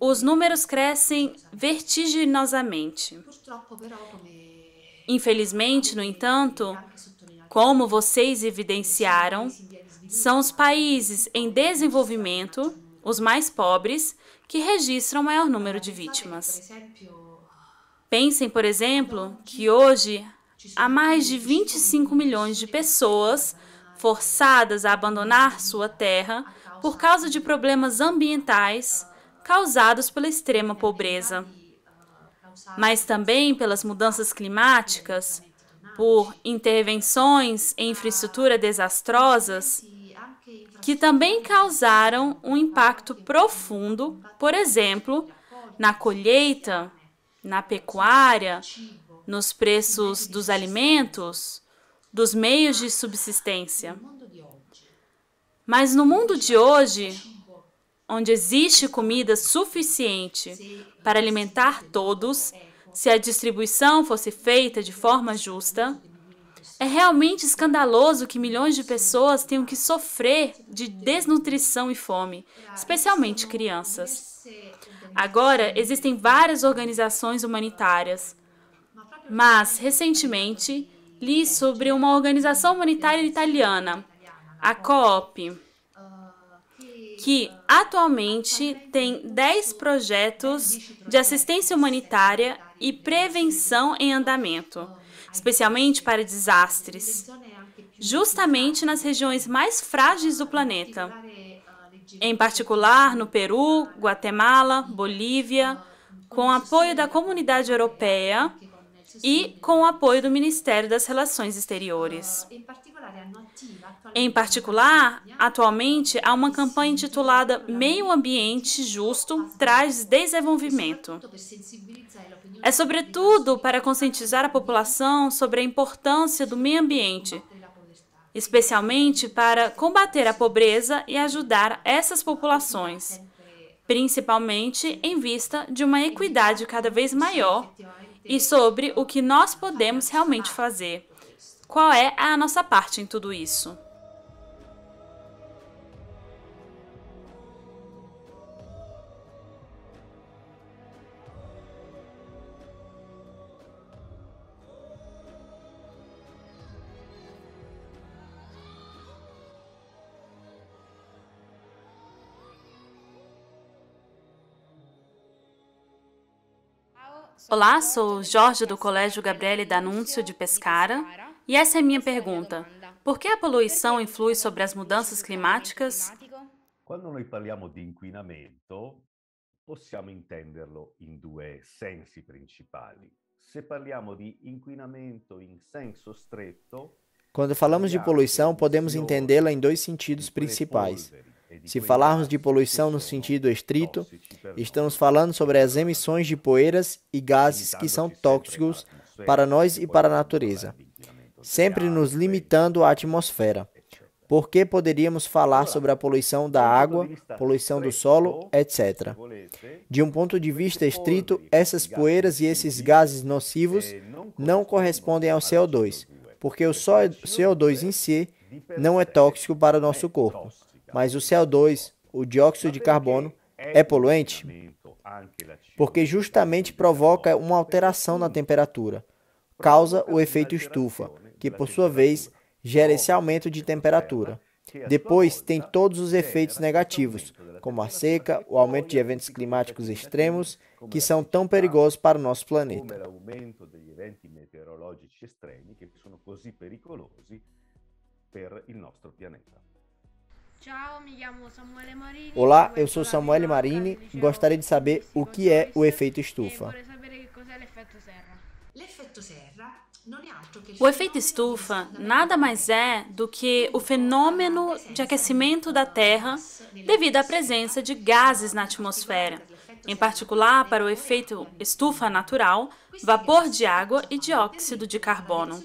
os números crescem vertiginosamente. Infelizmente, no entanto, como vocês evidenciaram, são os países em desenvolvimento, os mais pobres, que registram maior número de vítimas. Pensem, por exemplo, que hoje há mais de 25 milhões de pessoas forçadas a abandonar sua terra por causa de problemas ambientais causados pela extrema pobreza, mas também pelas mudanças climáticas, por intervenções em infraestrutura desastrosas que também causaram um impacto profundo, por exemplo, na colheita, na pecuária, nos preços dos alimentos, dos meios de subsistência. Mas no mundo de hoje, onde existe comida suficiente para alimentar todos, é, se a distribuição fosse feita de forma justa, é realmente escandaloso que milhões de pessoas tenham que sofrer de desnutrição e fome, ah, especialmente crianças. Agora, existem várias organizações humanitárias, mas, recentemente, li sobre uma organização humanitária italiana, a COOP que atualmente tem 10 projetos de assistência humanitária e prevenção em andamento, especialmente para desastres, justamente nas regiões mais frágeis do planeta, em particular no Peru, Guatemala, Bolívia, com apoio da comunidade europeia e com o apoio do Ministério das Relações Exteriores. Ah, em particular, é é atualmente há uma campanha intitulada Meio Ambiente Justo traz é desenvolvimento. É sobretudo para conscientizar a população sobre a importância do meio ambiente, especialmente para combater a pobreza e ajudar essas populações, principalmente em vista de uma equidade cada vez maior e sobre o que nós podemos realmente fazer. Qual é a nossa parte em tudo isso? Olá, sou Jorge do Colégio Gabriele D'Annunzio de Pescara e essa é minha pergunta. Por que a poluição influi sobre as mudanças climáticas? Quando nós falamos de inquinamento, possiamo intenderlo em due sensi principali. Se falamos de inquinamento em senso stretto, quando falamos de poluição, podemos entendê-la em dois sentidos principais. Se falarmos de poluição no sentido estrito, estamos falando sobre as emissões de poeiras e gases que são tóxicos para nós e para a natureza, sempre nos limitando à atmosfera. Porque poderíamos falar sobre a poluição da água, poluição do solo, etc. De um ponto de vista estrito, essas poeiras e esses gases nocivos é, não correspondem ao CO2, porque o é é CO2 em si não é tóxico para o nosso corpo. Mas o CO2, o dióxido de carbono, é, é poluente? Porque justamente provoca uma alteração na temperatura, causa o efeito estufa, que por sua vez gera esse aumento de temperatura. Depois tem todos os efeitos negativos, como a seca, o aumento de eventos climáticos extremos, que são tão perigosos para o nosso planeta. Olá, eu sou Samuele Marini. Gostaria de saber o que é o efeito estufa. O efeito estufa nada mais é do que o fenômeno de aquecimento da Terra devido à presença de gases na atmosfera, em particular para o efeito estufa natural, vapor de água e dióxido de carbono.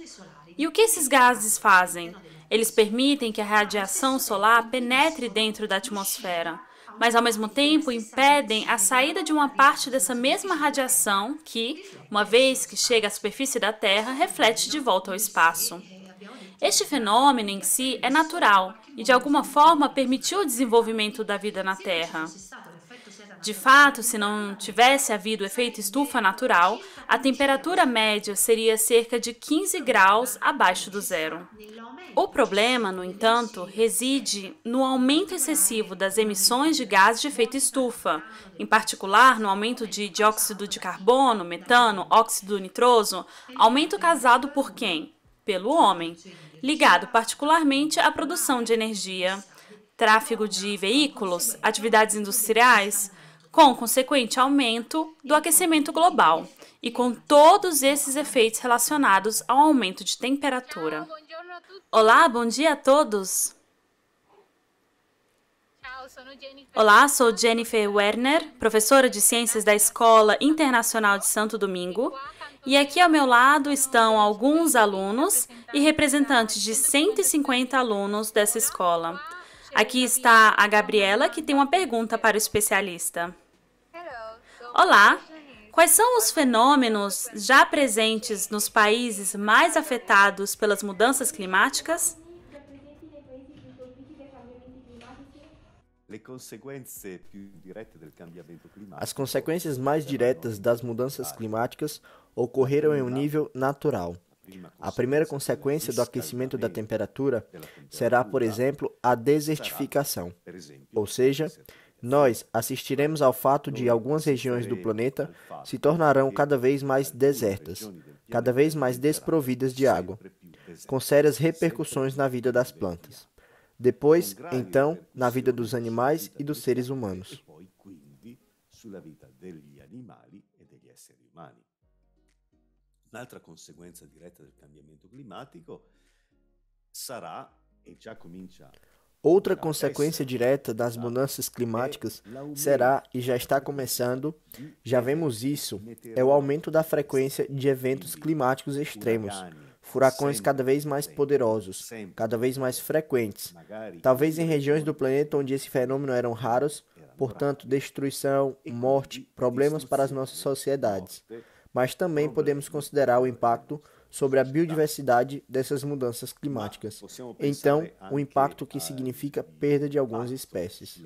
E o que esses gases fazem? Eles permitem que a radiação solar penetre dentro da atmosfera, mas ao mesmo tempo impedem a saída de uma parte dessa mesma radiação que, uma vez que chega à superfície da Terra, reflete de volta ao espaço. Este fenômeno em si é natural e, de alguma forma, permitiu o desenvolvimento da vida na Terra. De fato, se não tivesse havido efeito estufa natural, a temperatura média seria cerca de 15 graus abaixo do zero. O problema, no entanto, reside no aumento excessivo das emissões de gases de efeito estufa, em particular no aumento de dióxido de carbono, metano, óxido nitroso, aumento causado por quem? Pelo homem, ligado particularmente à produção de energia, tráfego de veículos, atividades industriais, com consequente aumento do aquecimento global e com todos esses efeitos relacionados ao aumento de temperatura. Olá, bom dia a todos. Olá, sou Jennifer Werner, professora de Ciências da Escola Internacional de Santo Domingo. E aqui ao meu lado estão alguns alunos e representantes de 150 alunos dessa escola. Aqui está a Gabriela, que tem uma pergunta para o especialista. Olá, Quais são os fenômenos já presentes nos países mais afetados pelas mudanças climáticas? As consequências mais diretas das mudanças climáticas ocorreram em um nível natural. A primeira consequência do aquecimento da temperatura será, por exemplo, a desertificação, ou seja, nós assistiremos ao fato de algumas regiões do planeta se tornarão cada vez mais desertas, cada vez mais desprovidas de água, com sérias repercussões na vida das plantas. Depois, então, na vida dos animais e dos seres humanos. Outra consequência direta do cambiamento climático será e já começa Outra é consequência direta das mudanças climáticas é, será, e já está começando, já vemos isso, é o aumento da frequência de eventos climáticos extremos, furacões cada vez mais poderosos, cada vez mais frequentes, talvez em regiões do planeta onde esse fenômeno eram raros, portanto, destruição, morte, problemas para as nossas sociedades. Mas também podemos considerar o impacto sobre a biodiversidade dessas mudanças climáticas. É então, o impacto que significa perda de algumas espécies.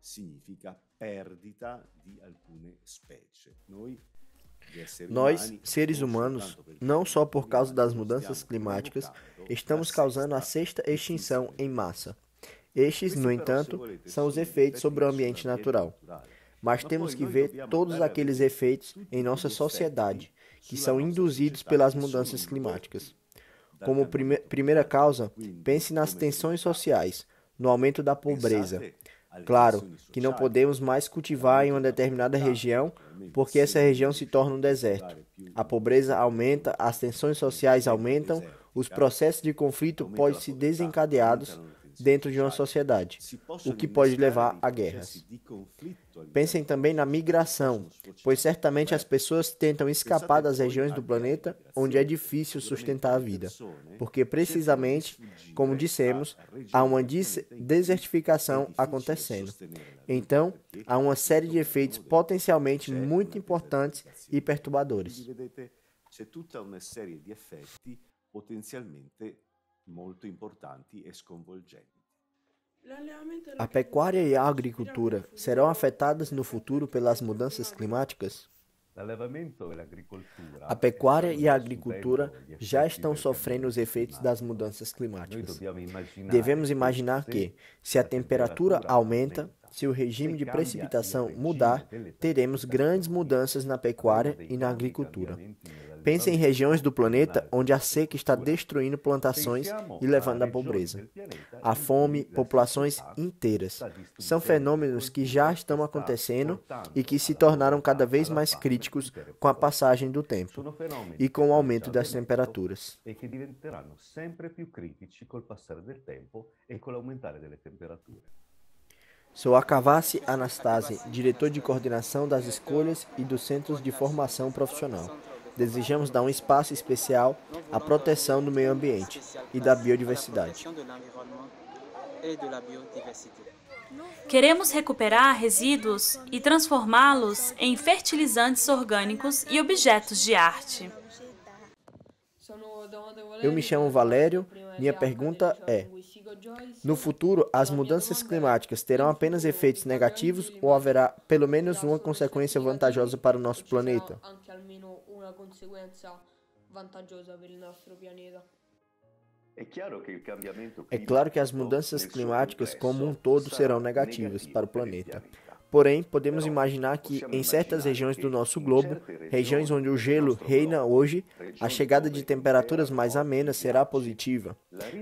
significa nós, seres humanos, não só por causa das mudanças climáticas, estamos causando a sexta extinção em massa. Estes, no entanto, são os efeitos sobre o ambiente natural mas temos que ver todos aqueles efeitos em nossa sociedade que são é induzidos pelas mudanças climáticas. Como prime primeira causa, pense nas tensões sociais, no aumento da pobreza. É. Claro que não podemos mais é cultivar em uma determinada tá, região, porque essa região se torna um deserto. A pobreza aumenta, as tensões sociais aumentam, os processos de conflito podem ser desencadeados dentro de uma sociedade, o que pode levar a guerras. Pensem né? também na migração, pois certamente as né? pessoas tentam escapar das regiões do planeta onde é difícil sustentar a vida, né? porque precisamente, como dissemos, há uma desertificação é acontecendo. Então, há uma é série de efeitos potencialmente muito é importantes e perturbadores. C'è tutta una serie di effetti potenzialmente molto importanti e sconvolgenti. A pecuária e a agricultura serão afetadas no futuro pelas mudanças climáticas? A pecuária e a agricultura já estão sofrendo os efeitos das mudanças climáticas. Devemos imaginar que, se a temperatura aumenta, se o regime de precipitação mudar, teremos grandes mudanças na pecuária e na agricultura. Pense em regiões do planeta onde a seca está destruindo plantações e levando à pobreza. É a fome, populações inteiras. São fenômenos que já estão acontecendo e que se tornaram cada vez mais críticos com a passagem do tempo e com o aumento das temperaturas. E que sempre críticos com o passar do tempo e o l'aumentare das temperaturas. Sou Akavasi Anastasi, diretor de coordenação das escolhas e dos centros de formação profissional. Desejamos dar um espaço especial à proteção do meio ambiente e da biodiversidade. Queremos recuperar resíduos e transformá-los em fertilizantes orgânicos e objetos de arte. Eu me chamo Valério. Minha pergunta é: no futuro, as mudanças climáticas terão apenas efeitos negativos ou haverá pelo menos uma consequência vantajosa para o nosso planeta? É claro que é as mudanças climáticas como um todo serão negativas para o planeta. Porém, podemos imaginar que, em certas regiões do nosso globo, regiões onde o gelo reina hoje, a chegada de temperaturas mais amenas será positiva,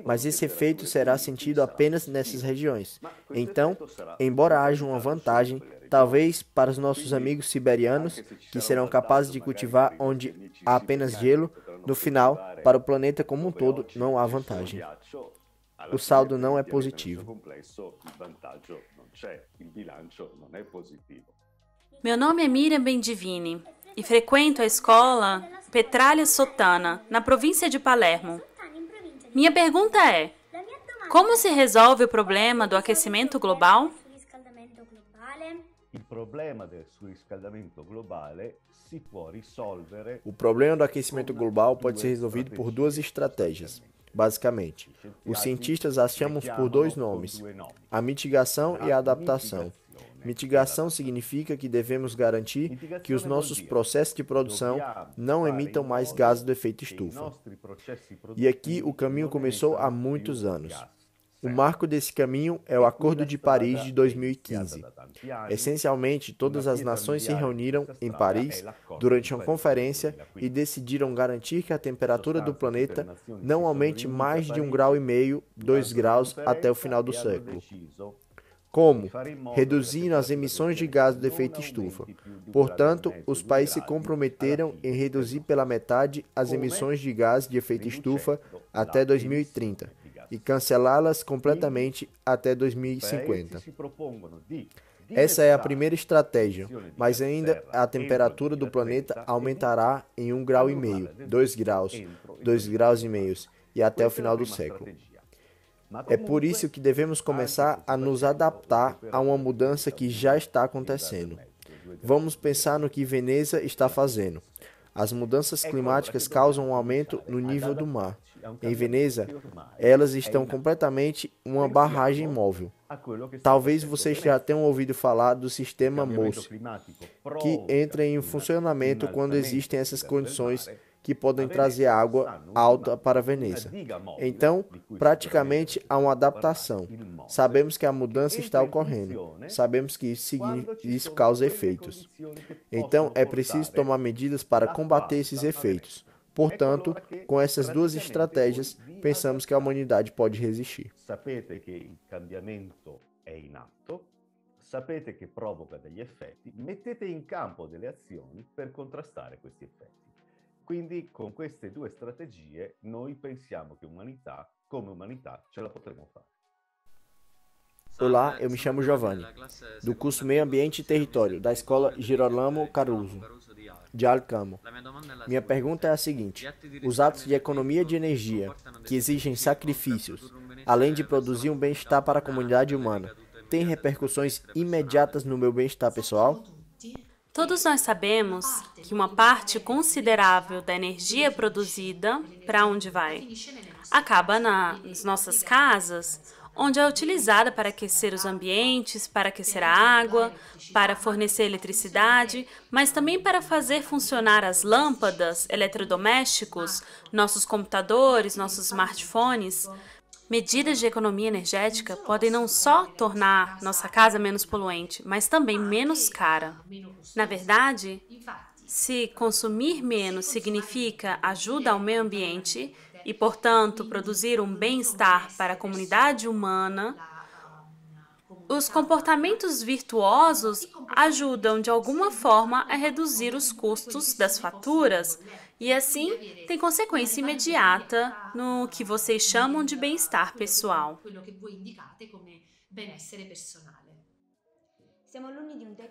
mas esse efeito será sentido apenas nessas regiões. Então, embora haja uma vantagem, talvez para os nossos amigos siberianos, que serão capazes de cultivar onde há apenas gelo, no final, para é o planeta como um todo, não há tipo vantagem. O saldo é não é positivo il bilancio non è positivo. Meu nome é Miriam Bendivini e frequento a escola Petralha Sotana, na província de Palermo. Minha pergunta é: como se resolve o problema do aquecimento global? O problema do global se pode resolver. O problema do aquecimento global pode ser resolvido por duas estratégias basicamente. Os cientistas as é chamam é por dois nomes: a mitigação e a adaptação. Né? Mitigação significa que devemos garantir que os é nossos processos de produção não emitam mais gases do efeito estufa. E aqui o caminho começou há muitos anos. O é. marco desse caminho é o Acordo de é Paris de 2015. Essencialmente, todas as nações se reuniram em é Paris durante uma conferência e decidiram garantir que a temperatura do planeta não aumente mais de um grau e meio, dois graus até o final do século. Como? Reduzindo as emissões de gás de efeito estufa. Portanto, os países se comprometeram em reduzir pela metade as emissões de gás de efeito estufa até 2030 e cancelá-las completamente até 2050. Essa é a primeira estratégia, mas ainda a temperatura do planeta aumentará em 1,5 grau, 2 né? graus, 2 graus e meios, e até o é, final é do século. É por isso é que devemos começar a nos adaptar a uma mudança que já está acontecendo. Vamos pensar no que Veneza está fazendo. As mudanças climáticas causam um aumento no nível do mar. É em Veneza, elas estão completamente uma barragem móvel. Talvez vocês já tenham ouvido falar do sistema MOS, que entra em funcionamento quando existem essas condições que podem trazer água alta para Veneza. Então, praticamente há uma adaptação. Sabemos que a mudança está ocorrendo, sabemos que isso, isso causa efeitos. Então, é preciso tomar medidas para combater esses efeitos. Portanto, com essas duas estratégias, pensamos que a humanidade pode resistir. Sapete que o cambiamento é inato, atto, sapete que provoca degli efeitos, mettete em campo delle azioni para contrastar questi efeitos. Quindi com queste due strategie noi pensiamo che humanidade como humanidade, ce la potremo fare. Olá, eu me chamo Giovanni, do curso Meio Ambiente e Território, da Escola Girolamo Caruso de Alcamo. Minha é pergunta é a seguinte: os atos de economia de energia, que exigem sacrifícios, além de produzir um bem-estar para a comunidade humana, têm repercussões imediatas no meu bem-estar pessoal? Todos nós sabemos que uma parte considerável da energia produzida, para onde vai? Acaba nas nossas casas, onde é utilizada para aquecer os ambientes, para aquecer a água, para fornecer eletricidade, mas também para fazer funcionar as lâmpadas, eletrodomésticos, nossos computadores, nossos smartphones. Medidas de economia energética podem não só tornar nossa casa menos poluente, mas também menos cara. Na verdade, se consumir menos significa ajuda ao meio ambiente, e, portanto, produzir um bem-estar para a comunidade humana, os comportamentos virtuosos ajudam de alguma forma a reduzir os custos das faturas e, assim, tem consequência imediata no que vocês chamam de bem-estar pessoal.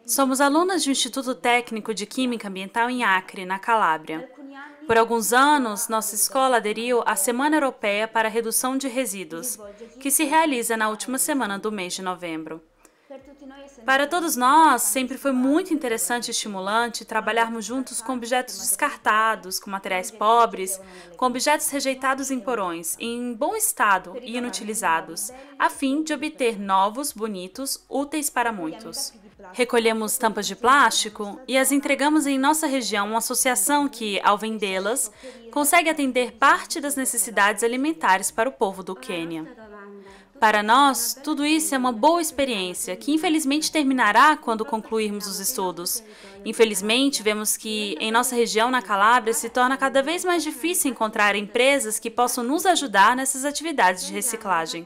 Somos alunas do Instituto Técnico de Química Ambiental em Acre, na Calábria. Por alguns anos, nossa escola aderiu à Semana Europeia para a Redução de Resíduos, que se realiza na última semana do mês de novembro. Para todos nós, sempre foi muito interessante e estimulante trabalharmos juntos com objetos descartados, com materiais pobres, com objetos rejeitados em porões, em bom estado e inutilizados, a fim de obter novos, bonitos, úteis para muitos. Recolhemos tampas de plástico e as entregamos em nossa região a uma associação que, ao vendê-las, consegue atender parte das necessidades alimentares para o povo do Quênia. Para nós, tudo isso é uma boa experiência que infelizmente terminará quando concluirmos os estudos. Infelizmente, vemos que em nossa região, na Calábria, se torna cada vez mais difícil encontrar empresas que possam nos ajudar nessas atividades de reciclagem.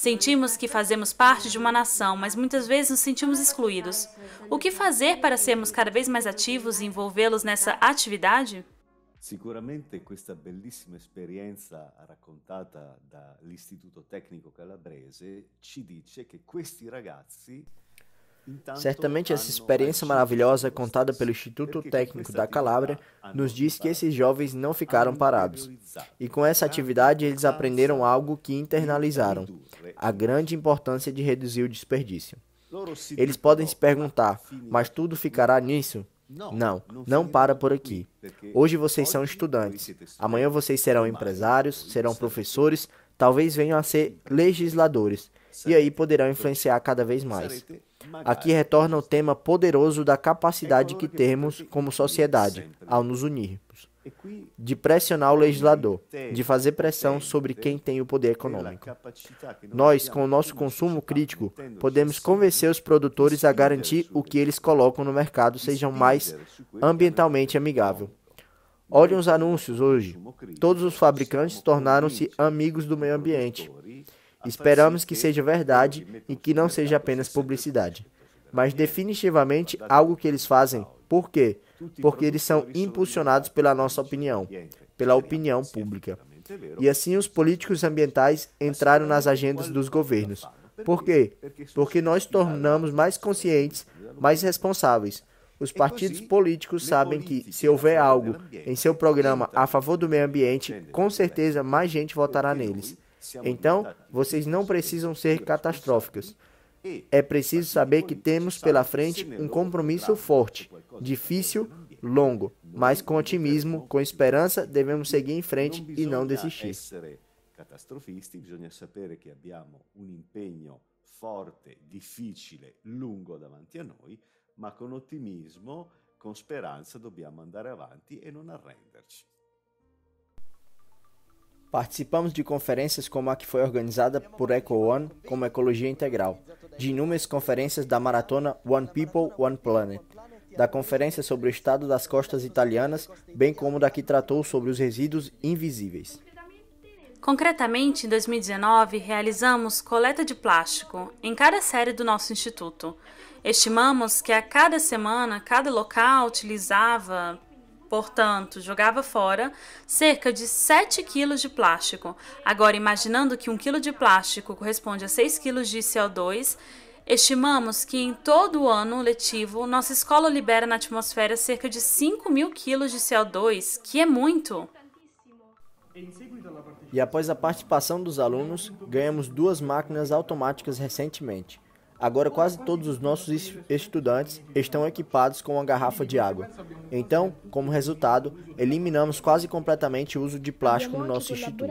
Sentimos que fazemos parte de uma nação, mas muitas vezes nos sentimos excluídos. O que fazer para sermos cada vez mais ativos e envolvê-los nessa atividade? Sicuramente questa bellissima contada raccontata Instituto Tecnico Calabrese ci diz que questi ragazzi então, Certamente essa experiência maravilhosa contada pelo Instituto Técnico da Calabria tá nos diz que esses jovens não ficaram parados. E com essa atividade eles aprenderam algo que internalizaram: a grande importância de reduzir o desperdício. Eles podem se perguntar, mas tudo ficará nisso? Não, não para por aqui. Hoje vocês são estudantes, amanhã vocês serão empresários, serão professores, talvez venham a ser legisladores, e aí poderão influenciar cada vez mais. Aqui retorna o tema poderoso da capacidade que temos como sociedade né? ao nos unirmos, de pressionar o legislador, de fazer pressão sobre quem tem o poder econômico. Nós, com o nosso consumo crítico, podemos assim, convencer né? os produtores a garantir o que eles colocam no mercado seja mais né? ambientalmente amigável. Olhem os anúncios hoje. Todos os é fabricantes tornaram-se amigos do meio ambiente. Esperamos que seja verdade e que não seja apenas publicidade, mas definitivamente algo que eles fazem. Por quê? Porque eles são impulsionados pela nossa opinião, pela opinião pública. E assim os políticos ambientais assim entraram nas agendas dos governos. Por quê? Porque nós tornamos mais conscientes, mais responsáveis. Os partidos políticos sabem que, se houver né? algo em seu programa então, a favor do meio ambiente, com certeza mais gente votará neles. Então, vocês não tipo precisam ser catastróficos. É preciso saber que temos pela frente um compromisso forte, tipo difícil, longo, mas com otimismo, com esperança, devemos seguir em frente e não desistir. Catastrofisti, bisogna sapere che abbiamo un impegno forte, difficile, lungo davanti a noi, ma con ottimismo, con speranza dobbiamo andare avanti e non arrenderci. Participamos de conferências como a que foi organizada por EcoOne como Ecologia Integral, de inúmeras conferências da maratona One People, One Planet, da conferência sobre o estado das costas italianas, bem como da que tratou sobre os resíduos invisíveis. Concretamente, em 2019, realizamos coleta de plástico em cada série do nosso instituto. Estimamos que a cada semana, cada local utilizava portanto, jogava fora cerca de 7 quilos de plástico. Agora, imaginando que 1 quilo de plástico corresponde a 6 quilos de CO2, estimamos que em todo o ano letivo, nossa escola libera na atmosfera cerca de 5 mil quilos de CO2, que é muito. E após a participação dos alunos, ganhamos duas máquinas automáticas recentemente. Agora quase todos os nossos estudantes estão equipados com uma garrafa de água. Então, como resultado, eliminamos quase completamente o uso de plástico no nosso instituto.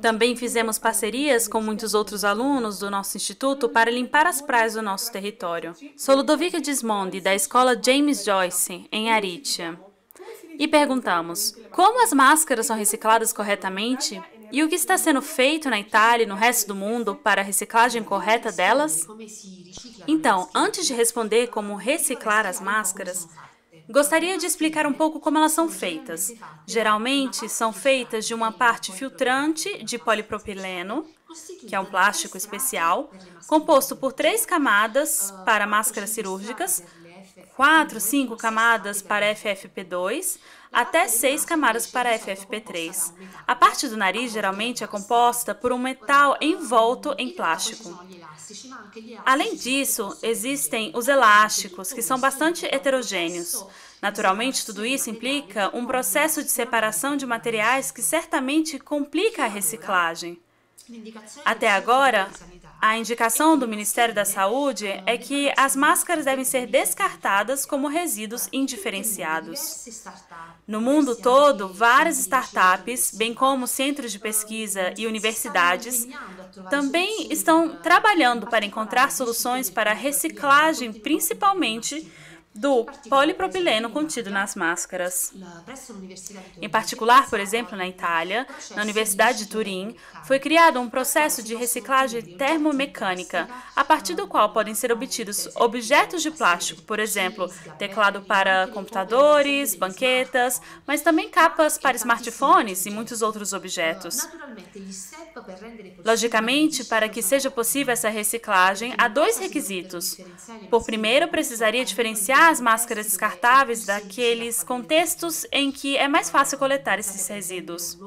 Também fizemos parcerias com muitos outros alunos do nosso instituto para limpar as praias do nosso território. Sou Ludovica Dismondi, da escola James Joyce, em Aritia. E perguntamos: como as máscaras são recicladas corretamente? E o que está sendo feito na Itália e no resto do mundo para a reciclagem correta delas? Então, antes de responder como reciclar as máscaras, gostaria de explicar um pouco como elas são feitas. Geralmente, são feitas de uma parte filtrante de polipropileno, que é um plástico especial, composto por três camadas para máscaras cirúrgicas, 4, 5 camadas para FFP2 até 6 camadas para FFP3. A parte do nariz geralmente é composta por um metal envolto em plástico. Além disso, existem os elásticos, que são bastante heterogêneos. Naturalmente, tudo isso implica um processo de separação de materiais que certamente complica a reciclagem. Até agora, a indicação do Ministério da Saúde é que as máscaras devem ser descartadas como resíduos indiferenciados. No mundo todo, várias startups, bem como centros de pesquisa e universidades, também estão trabalhando para encontrar soluções para a reciclagem, principalmente do polipropileno contido nas máscaras. Em particular, por exemplo, na Itália, na Universidade de Turim, foi criado um processo de reciclagem termomecânica, a partir do qual podem ser obtidos objetos de plástico, por exemplo, teclado para computadores, banquetas, mas também capas para smartphones e muitos outros objetos. Logicamente, para que seja possível essa reciclagem, há dois requisitos. Por primeiro, precisaria diferenciar separar as máscaras descartáveis daqueles contextos em que é mais fácil coletar esses resíduos.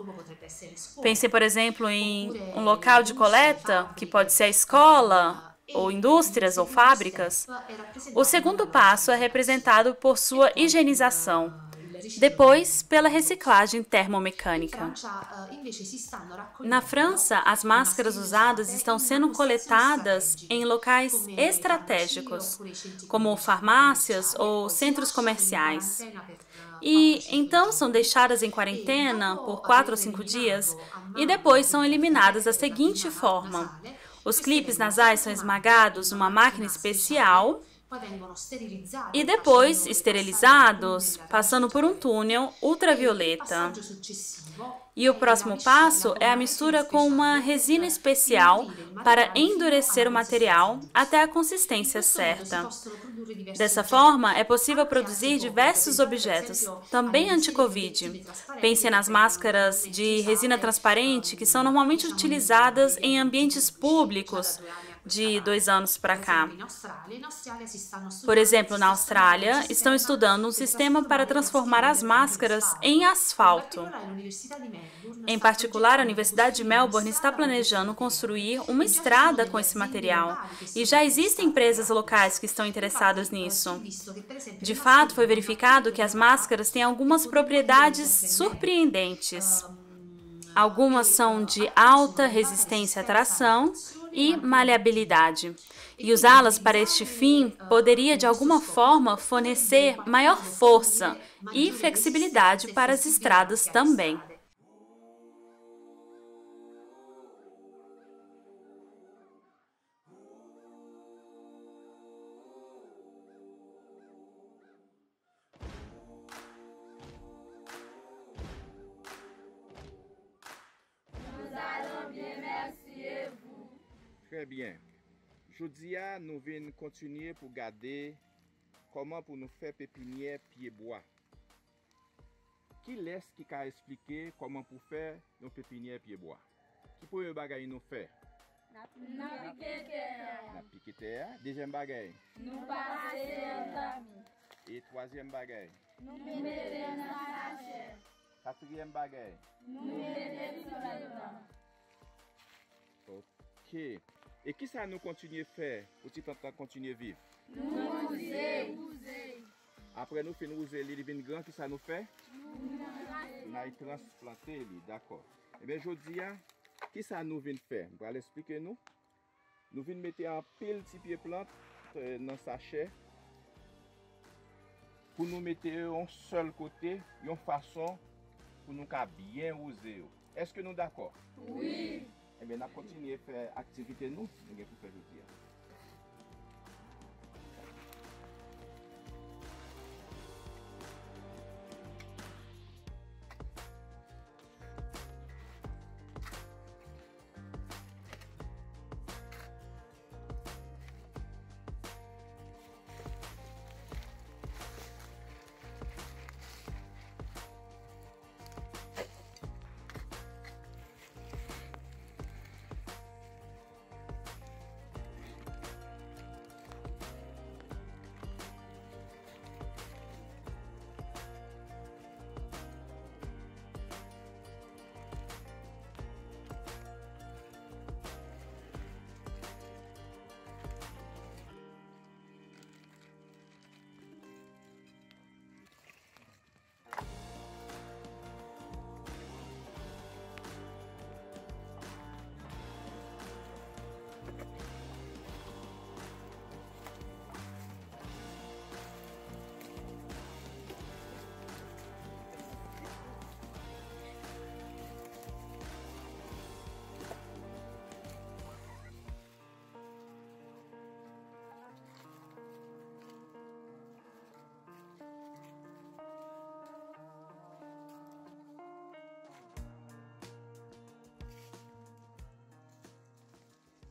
Pense, por exemplo, em um local de coleta, que pode ser a escola, ou indústrias ou fábricas. O segundo passo é representado por sua higienização depois pela reciclagem termomecânica. Eh, Na França, as máscaras usadas estão sendo coletadas em locais estratégicos, como farmácias ou centros comerciais. Eh, e então são deixadas em quarentena por quatro ou cinco dias e depois são eliminadas da seguinte forma: os clipes nasais são esmagados numa máquina especial e depois esterilizados, passando por um túnel ultravioleta. E o próximo passo é a mistura com uma resina especial para endurecer o material até a consistência certa. Dessa forma, é possível produzir diversos objetos, também anti-Covid. Pense nas máscaras de resina transparente que são eh, normalmente utilizadas em ambientes públicos de dois anos para cá. Por exemplo, na Austrália, estão estudando um sistema para transformar as máscaras em asfalto. Em particular, a Universidade de Melbourne está planejando construir uma estrada com esse material e já existem empresas locais que estão interessadas é nisso. De fato, foi verificado que as máscaras têm algumas propriedades surpreendentes. Algumas são de alta resistência à tração e maleabilidade. E usá-las para este fim poderia, de alguma forma, fornecer maior força e flexibilidade para as estradas também. Joudia nou ven kontinye pou gade Koman pou nou fe pepinye pieboa Ki les ki ka esplike koman pou fe nou pepinye pieboa Ki pou yo bagay nou fe Napikete Napikete Dejen bagay Nou pase yon dami E twazyen bagay Nou mene nanache Katuyen bagay Nou mene vise yon dami Ok E ki eh euh, sa nou kontinye fè ou ti plantan kontinye viv? Nou ouze. Apre nou fin ouze li li vin gran ki sa nou fè? Nou ouze. La y transplante li, d'akor. E ben jodi ya, ki sa nou vin fè? Mbra l'esplike nou. Nou vin mette an pil tipye plant nan sachè. Pou nou mette yon sol kote, yon fason pou nou ka bien ouze yo. Eske nou d'akor? Oui. Mwen eh ap kontinye fe aktivite nou mwen gen pou fe vipye.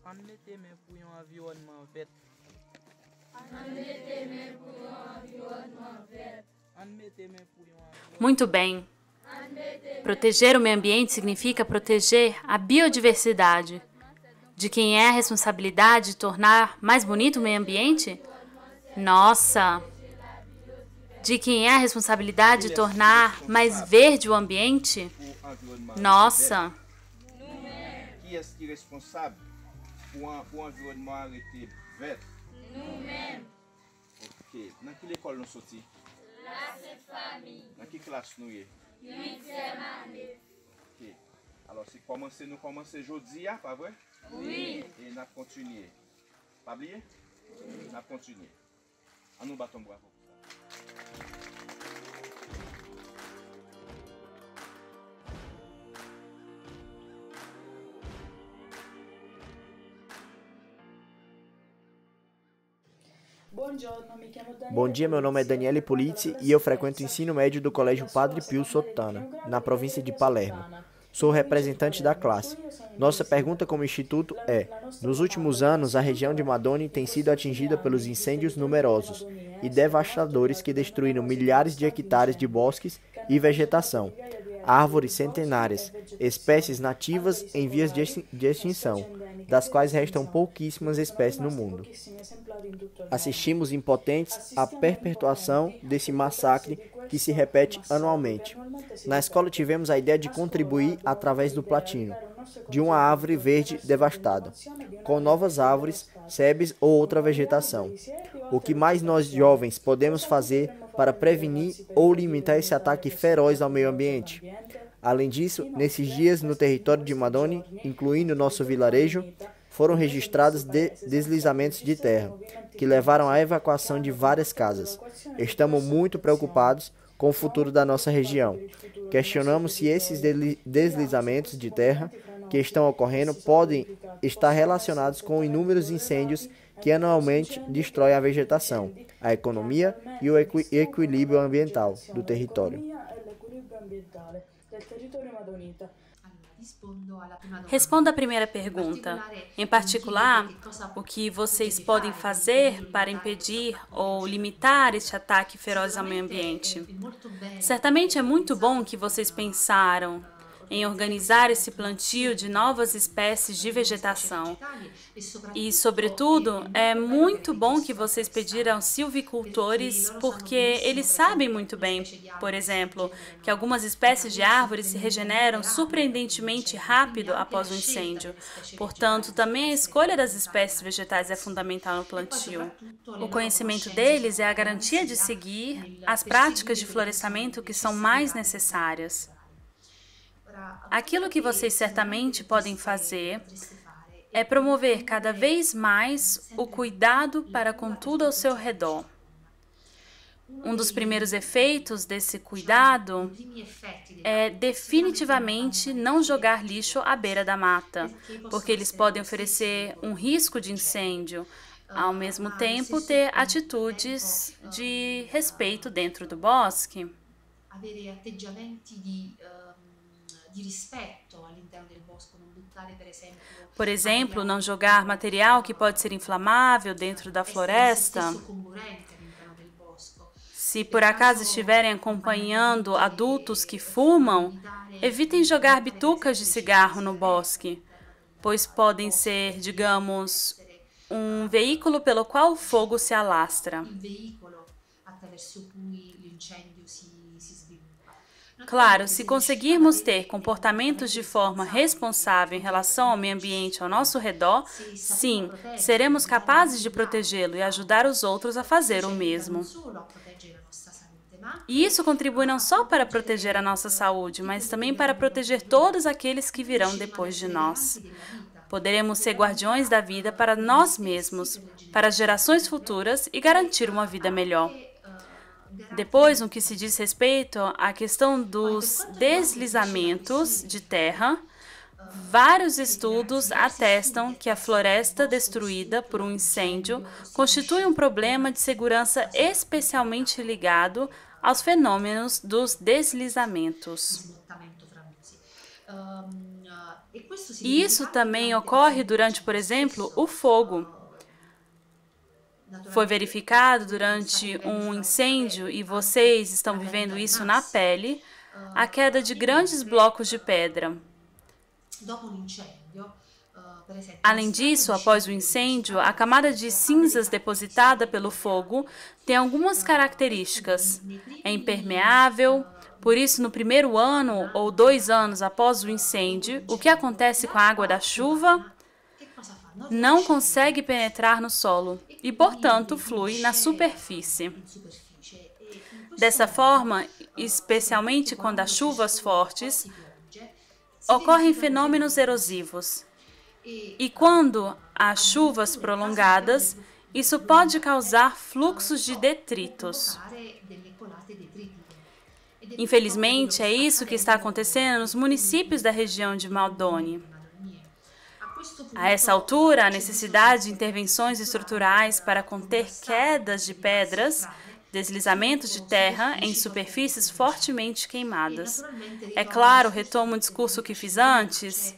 An mette men pou yon avyonman Muito bem. Proteger o meio ambiente significa proteger a biodiversidade. De quem é a responsabilidade de tornar mais bonito o meio ambiente? Nossa! De quem é a responsabilidade de tornar mais verde o ambiente? Nossa! Quem é, é responsável? Pou anvironman rete vet. Nou men. Ok, nan ki lekol nou soti? La set fami. Nan ki klas nou ye? 8 semane. Ok, alo si komanse nou komanse jodi ya, ah, pa vwe? Oui. E nap kontinye. Pa vlie? Nap kontinye. An nou baton bravo. Bom dia, meu nome é Daniele é Polizzi e eu frequento o ensino médio do Colégio Padre Pio Sotana, na província de Palermo. Sou representante da classe. Nossa pergunta como instituto é: nos últimos anos, a região de Madone tem sido atingida pelos incêndios numerosos e devastadores que destruíram milhares de hectares de bosques e vegetação, árvores centenárias, espécies nativas em vias de extinção, das quais restam pouquíssimas espécies no mundo. Assistimos impotentes à perpetuação desse massacre que se repete anualmente. Na escola tivemos a ideia de contribuir através do platino, de uma árvore verde devastada, com novas árvores sebes ou então, outra vegetação. É o que mais nós jovens podemos fazer para prevenir ou limitar esse é ataque feroz ao meio ambiente? Além disso, nesses dias no território de Madoni, incluindo nosso vilarejo, foram registrados de deslizamentos de terra, que levaram à evacuação de várias casas. Estamos muito preocupados com o futuro da nossa região. Questionamos se esses deslizamentos de terra que estão ocorrendo podem estar relacionados com inúmeros incêndios que anualmente destroem a vegetação, a economia e o equi equilíbrio ambiental do território. Responda à primeira pergunta. Em particular, o que vocês podem fazer para impedir ou limitar este ataque feroz ao meio ambiente? Certamente é muito bom que vocês pensaram, em organizar esse plantio de novas espécies de vegetação. E, sobretudo, é muito bom que vocês pediram silvicultores, porque eles sabem muito bem, por exemplo, que algumas espécies de árvores se regeneram surpreendentemente rápido após o um incêndio. Portanto, também a escolha das espécies vegetais é fundamental no plantio. O conhecimento deles é a garantia de seguir as práticas de florestamento que são mais necessárias. Aquilo que vocês né, certamente podem fazer é promover cada é vez mais o cuidado para com tudo ao seu redor. Um dos primeiros efeitos desse cuidado é definitivamente não jogar lixo à beira da mata, porque eles podem oferecer um risco de incêndio, ah, ao mesmo ah, tempo ter atitudes né, ah, de respeito dentro do bosque. Avere atteggiamenti di de rispetto all'interno del bosco, non buttare per esempio Por exemplo, não jogar material que pode ser inflamável dentro da floresta. Se por acaso estiverem acompanhando adultos que fumam, evitem jogar bitucas de cigarro no bosque, pois podem ser, digamos, um veículo pelo qual o fogo se alastra. Um veículo Claro, se conseguirmos ter comportamentos de forma responsável em relação ao meio ambiente ao nosso redor, sim, seremos capazes de protegê-lo e ajudar os outros a fazer o mesmo. E isso contribui não só para proteger a nossa saúde, mas também para proteger todos aqueles que virão depois de nós. Poderemos ser guardiões da vida para nós mesmos, para gerações futuras e garantir uma vida melhor. Depois, no que se diz respeito à questão dos deslizamentos de terra, vários estudos atestam que a floresta destruída por um incêndio constitui um problema de segurança especialmente ligado aos fenômenos dos deslizamentos. E isso também ocorre durante, por exemplo, o fogo foi verificado tá durante um né? incêndio e é, vocês tá estão vivendo isso na pele, ah, a queda de grandes blocos de pedra. Ah, Além disso, após o incêndio, a camada de cinzas depositada pelo fogo tem algumas ah, características. É, é impermeável, por isso, no primeiro ano ou dois anos após o incêndio, o que acontece com a água da chuva? não consegue penetrar no solo e, portanto, flui na superfície. Dessa forma, especialmente quando há chuvas fortes, ocorrem fenômenos erosivos. E quando há chuvas prolongadas, isso pode causar fluxos de detritos. Infelizmente, é isso que está acontecendo nos municípios da região de Maldoni. A essa altura, a necessidade de intervenções estruturais para conter quedas de pedras, deslizamentos de terra em superfícies fortemente queimadas. É claro, retomo o discurso que fiz antes.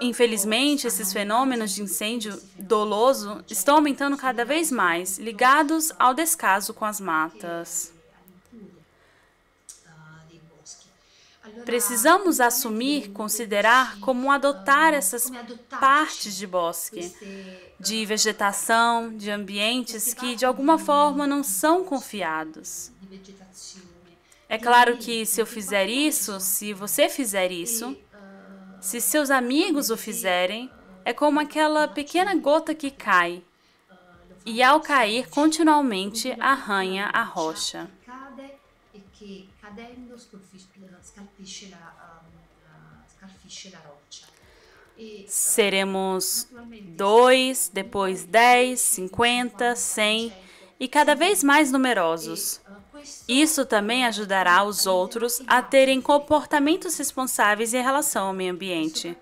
Infelizmente, esses fenômenos de incêndio doloso estão aumentando cada vez mais, ligados ao descaso com as matas. Precisamos assumir, considerar como adotar essas partes de bosque, ah, de vegetação, de ambientes que de alguma forma não são confiados. Né? É claro que se eu fizer isso, se você fizer isso, ah, se seus amigos o fizerem, é como aquela pequena gota que cai ah, e, ao cair, continuamente arranha a rocha cadendo la, la, um, uh, la roccia. Uh, Seremos dois, depois 10, 50, 100 e cada vez mais numerosos. Uh, Isso também ajudará os outros a terem comportamentos responsáveis em relação ao meio ambiente.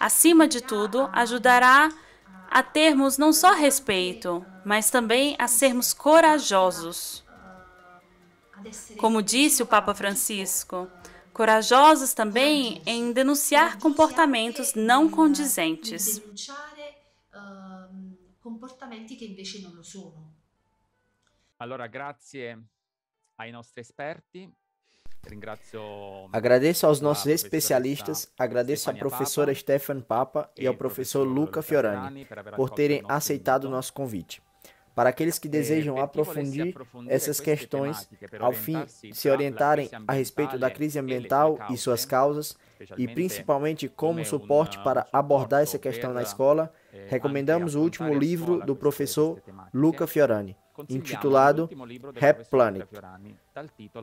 Acima de tudo, ajudará a termos não só respeito, mas também a sermos corajosos. Como disse o Papa Francisco, corajosos também em denunciar comportamentos não condizentes. Comportamenti graças mm, Agradeço aos nossos especialistas, agradeço à professora Stefan Papa e ao professor Luca Fiorani por terem aceitado o nosso convite para aqueles que é, desejam tipo, aprofundir essas é questões, é ao fim se orientarem a respeito da crise ambiental e suas causas, e principalmente como suporte para abordar essa questão na escola, recomendamos o último livro do professor Luca Fiorani intitulado Rap Planet.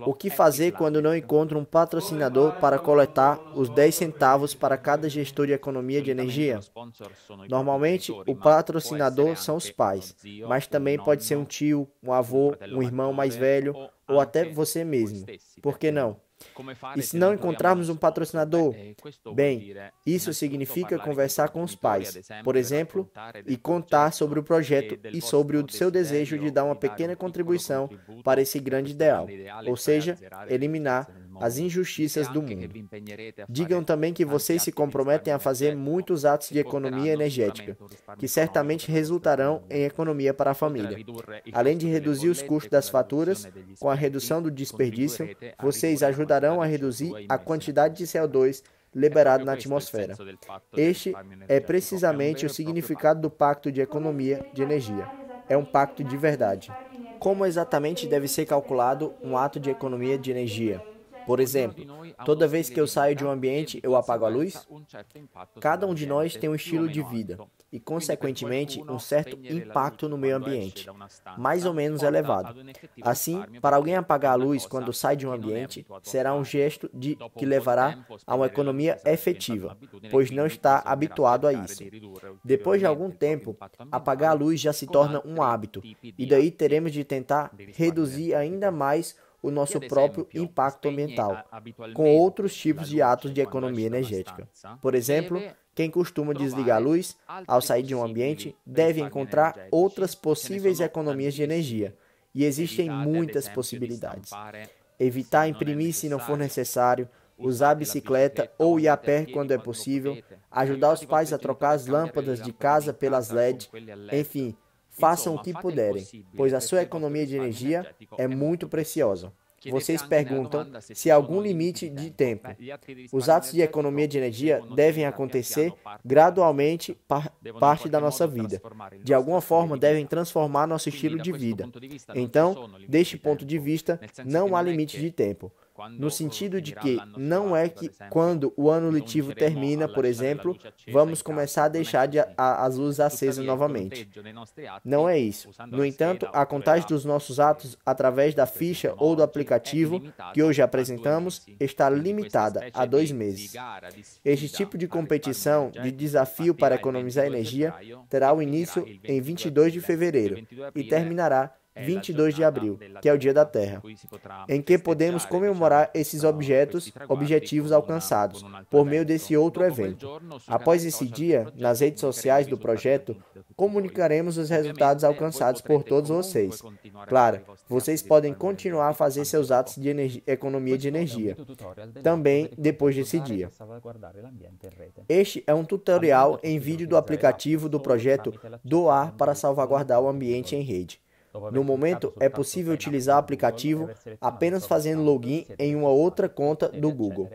O que fazer quando não encontro um patrocinador para coletar os 10 centavos para cada gestor de economia de energia? Normalmente, o patrocinador são os pais, mas também pode ser um tio, um avô, um irmão mais velho ou até você mesmo. Por que não? E se não encontrarmos um patrocinador, eh, eh, bem, isso significa conversar com os pais, por exemplo, e contar sobre o projeto e sobre o seu desejo de dar uma pequena contribuição para esse grande ideal, ou seja, eliminar as injustiças do mundo. Digam também que vocês se comprometem a fazer muitos atos de economia energética, que certamente resultarão em economia para a família. Além de reduzir os custos das faturas, com a redução do desperdício, vocês ajudarão a reduzir a quantidade de CO2 liberado na atmosfera. Este é precisamente é o significado do Pacto de Economia de Energia. É um pacto de verdade. Como exatamente deve ser calculado um ato de economia de energia? Por exemplo, toda vez que eu saio de um ambiente, eu apago a luz? Cada um de nós tem um estilo de vida e, consequentemente, um certo impacto no meio ambiente, mais ou menos elevado. Assim, para alguém apagar a luz quando sai de um ambiente, será um gesto de, que levará a uma economia efetiva, pois não está habituado a isso. Depois de algum tempo, apagar a luz já se torna um hábito, e daí teremos de tentar reduzir ainda mais o nosso próprio impacto ambiental, com outros tipos de atos de economia energética. Por exemplo, quem costuma desligar a luz ao sair de um ambiente deve encontrar outras possíveis economias de energia, e existem muitas possibilidades. Evitar imprimir se não for necessário, usar bicicleta ou ir a pé quando é possível, ajudar os pais a trocar as lâmpadas de casa pelas LED, enfim, façam o que puderem, pois a sua economia de energia é muito preciosa. Vocês perguntam se há algum limite de tempo. Os atos de economia de energia devem acontecer gradualmente parte da nossa vida. De alguma forma, devem transformar nosso estilo de vida. Então, deste ponto de vista, não há limite de tempo no sentido de que não é que quando o ano letivo termina, por exemplo, vamos começar a deixar de a, as luzes acesas novamente. Não é isso. No entanto, a contagem dos nossos atos através da ficha ou do é aplicativo que hoje apresentamos está limitada a é dois meses. Este tipo de competição de desafio para economizar energia terá o início em 22 de fevereiro e terminará 22 é, de abril, que é o Dia da Terra, em que podemos comemorar esses objetos, objetivos alcançados por meio desse outro evento. Após esse dia, nas redes sociais do projeto, comunicaremos os né, resultados alcançados por todos vocês. Claro, vocês podem continuar a fazer seus atos de economia de energia, também depois desse dia. Este é um tutorial em vídeo do aplicativo do projeto Doar para salvaguardar o ambiente em rede. No momento, é possível utilizar o aplicativo apenas fazendo login em uma outra conta do Google.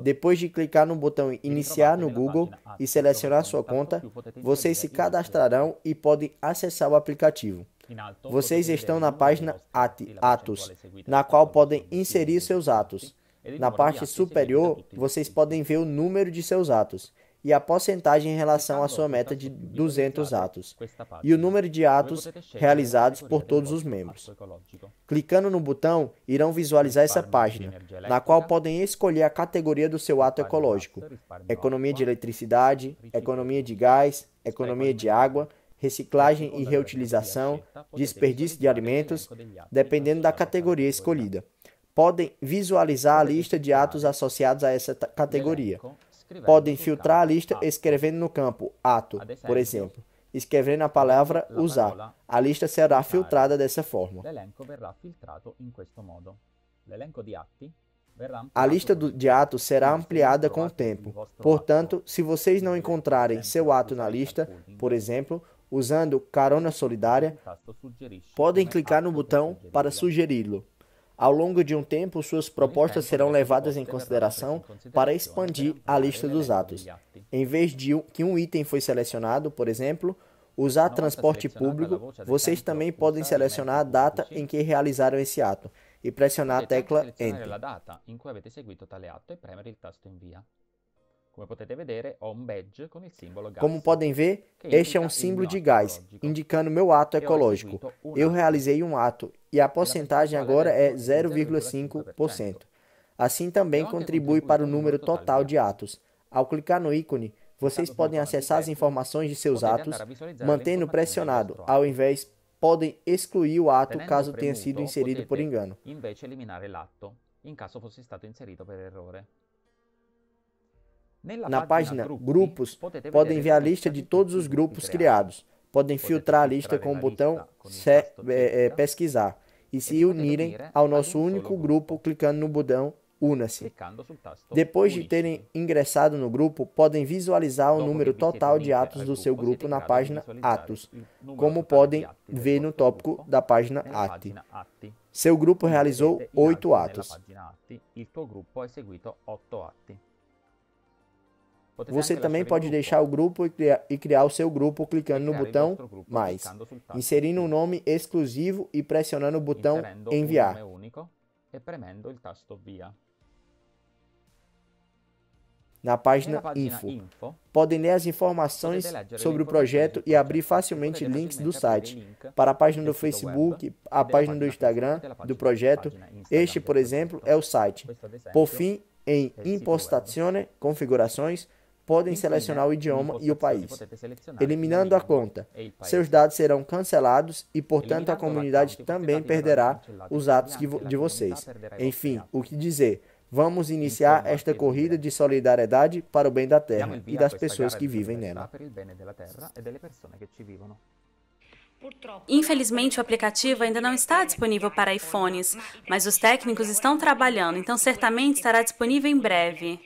Depois de clicar no botão Iniciar no Google e selecionar sua conta, vocês se cadastrarão e podem acessar o aplicativo. Vocês estão na página Atos, é na qual podem inserir seus atos. Na parte superior, vocês podem ver o número de seus atos e a porcentagem em relação à sua meta de 200 atos, e o número de atos realizados por todos os membros. Clicando no botão, irão visualizar essa página, na qual podem escolher a categoria do seu ato ecológico: economia de eletricidade, economia de gás, economia de água, reciclagem e reutilização, desperdício de alimentos, dependendo da categoria escolhida podem visualizar a lista de atos associados a essa categoria, podem filtrar a lista ah. escrevendo no campo ato, por exemplo, escrevendo a palavra usar. A lista será filtrada dessa forma. A lista de atos será ampliada com o tempo. Portanto, se vocês não encontrarem seu ato na lista, por exemplo, usando Carona Solidária, podem clicar no botão para sugeri-lo. Ao longo de um tempo, suas propostas serão é levadas em é consideração para expandir a é lista dos atos. Em vez de que um item foi selecionado, por exemplo, usar transporte público, vocês também podem selecionar a data em que realizaram esse ato e pressionar a tecla Enter. Como podem ver, este é um símbolo de gás, indicando meu ato ecológico. Eu realizei um ato e a porcentagem agora é 0,5%. Tá assim também contribui para o número total de atos. Ao clicar no ícone, vocês tá podem acessar as né? informações de seus atos, mantendo pressionado, ao invés podem excluir o ato caso tenha sido inserido por engano. Na página Grupos, podem ver a lista de todos os grupos criados. Podem filtrar a lista com o botão é, é, Pesquisar e se unirem ao nosso único grupo clicando no botão Una-se. Depois de terem ingressado no grupo, podem visualizar o número total de atos do seu grupo na página Atos, como podem ver no tópico da página Atti. Seu grupo realizou oito atos. Você também pode deixar o grupo e criar, e criar o seu grupo clicando no botão Mais, inserindo um nome exclusivo e pressionando o botão Enviar. Na página Info, podem ler as informações sobre o projeto e abrir facilmente links do site para a página do Facebook, a página do Instagram do projeto. Este, por exemplo, é o site. Por fim, em impostazione, configurações, podem selecionar né? o idioma e o país, eliminando a conta. Seus dados serão cancelados e, portanto, a comunidade tá também perderá os atos tá de vocês. Enfim, o que dizer? Vamos iniciar esta corrida é de solidariedade para o bem da terra e das pessoas que vivem nela. Infelizmente, o aplicativo ainda não está disponível para iPhones, mas os técnicos estão trabalhando, então certamente estará disponível em breve.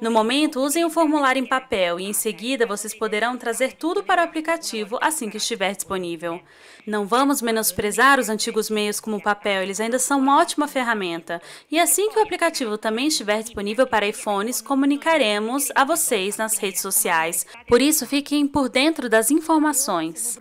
No momento, usem o formulário em papel e em seguida vocês poderão trazer tudo para o aplicativo assim que estiver disponível. Não vamos menosprezar os antigos meios como o papel, eles ainda são uma ótima ferramenta. E assim que o aplicativo também estiver disponível para iPhones, comunicaremos a vocês nas redes sociais. Por isso, fiquem por dentro das informações.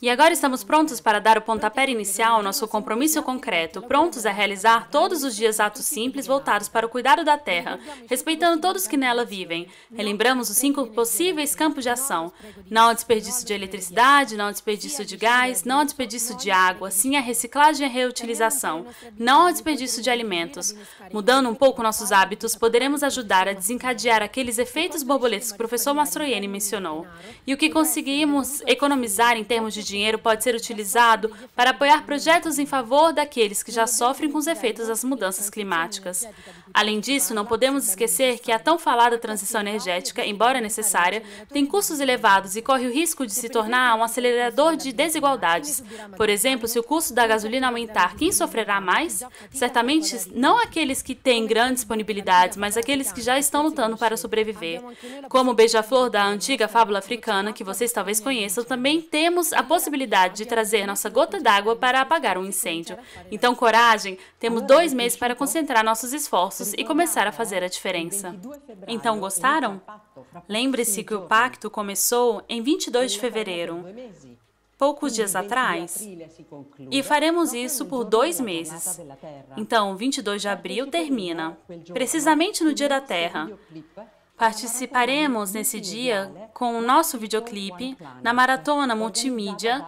E agora estamos prontos para dar o pontapé inicial ao nosso compromisso concreto, prontos a realizar todos os dias atos simples voltados para o cuidado da terra, respeitando todos que nela vivem. Relembramos os cinco possíveis campos de ação: não há desperdício de eletricidade, não há desperdício de gás, não há desperdício de água, sim a reciclagem e a reutilização, não há desperdício de alimentos. Mudando um pouco nossos hábitos, poderemos ajudar a desencadear aqueles efeitos borboletas que o professor Mastroianni mencionou. E o que conseguimos economizar economizar em termos de dinheiro pode ser utilizado para apoiar projetos em favor daqueles que já sofrem com os efeitos das mudanças climáticas. Além disso, não podemos esquecer que a tão falada transição energética, embora necessária, tem custos elevados e corre o risco de se tornar um acelerador de desigualdades. Por exemplo, se o custo da gasolina aumentar, quem sofrerá mais? Certamente não aqueles que têm grandes disponibilidades, mas aqueles que já estão lutando para sobreviver. Como o beija-flor da antiga fábula africana, que vocês talvez conheçam, também temos a possibilidade de trazer nossa gota d'água para apagar um incêndio. Então, coragem, temos dois meses para concentrar nossos esforços passos e começar a fazer a diferença. Então, gostaram? Lembre-se que o pacto começou em 22 de fevereiro, poucos dias atrás, e faremos isso por dois meses. Então, 22 de abril termina, precisamente no Dia da Terra. Participaremos nesse dia com o nosso videoclipe na maratona multimídia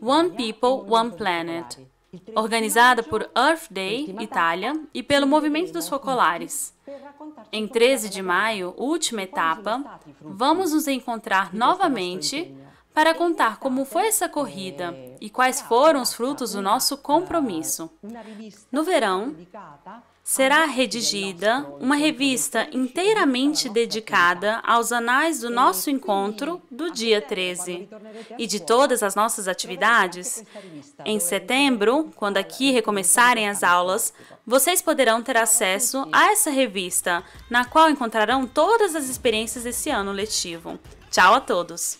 One People, One Planet organizada por Earth Day Itália e pelo Movimento né? dos Focolares. Em 13 de maio, última etapa, vamos nos encontrar novamente para contar como foi essa corrida é. e quais foram os frutos do nosso compromisso. No verão, será redigida uma revista inteiramente dedicada aos anais do nosso encontro do dia 13 e de todas as nossas atividades. Em setembro, quando aqui recomeçarem as aulas, vocês poderão ter acesso a essa revista, na qual encontrarão todas as experiências desse ano letivo. Tchau a todos!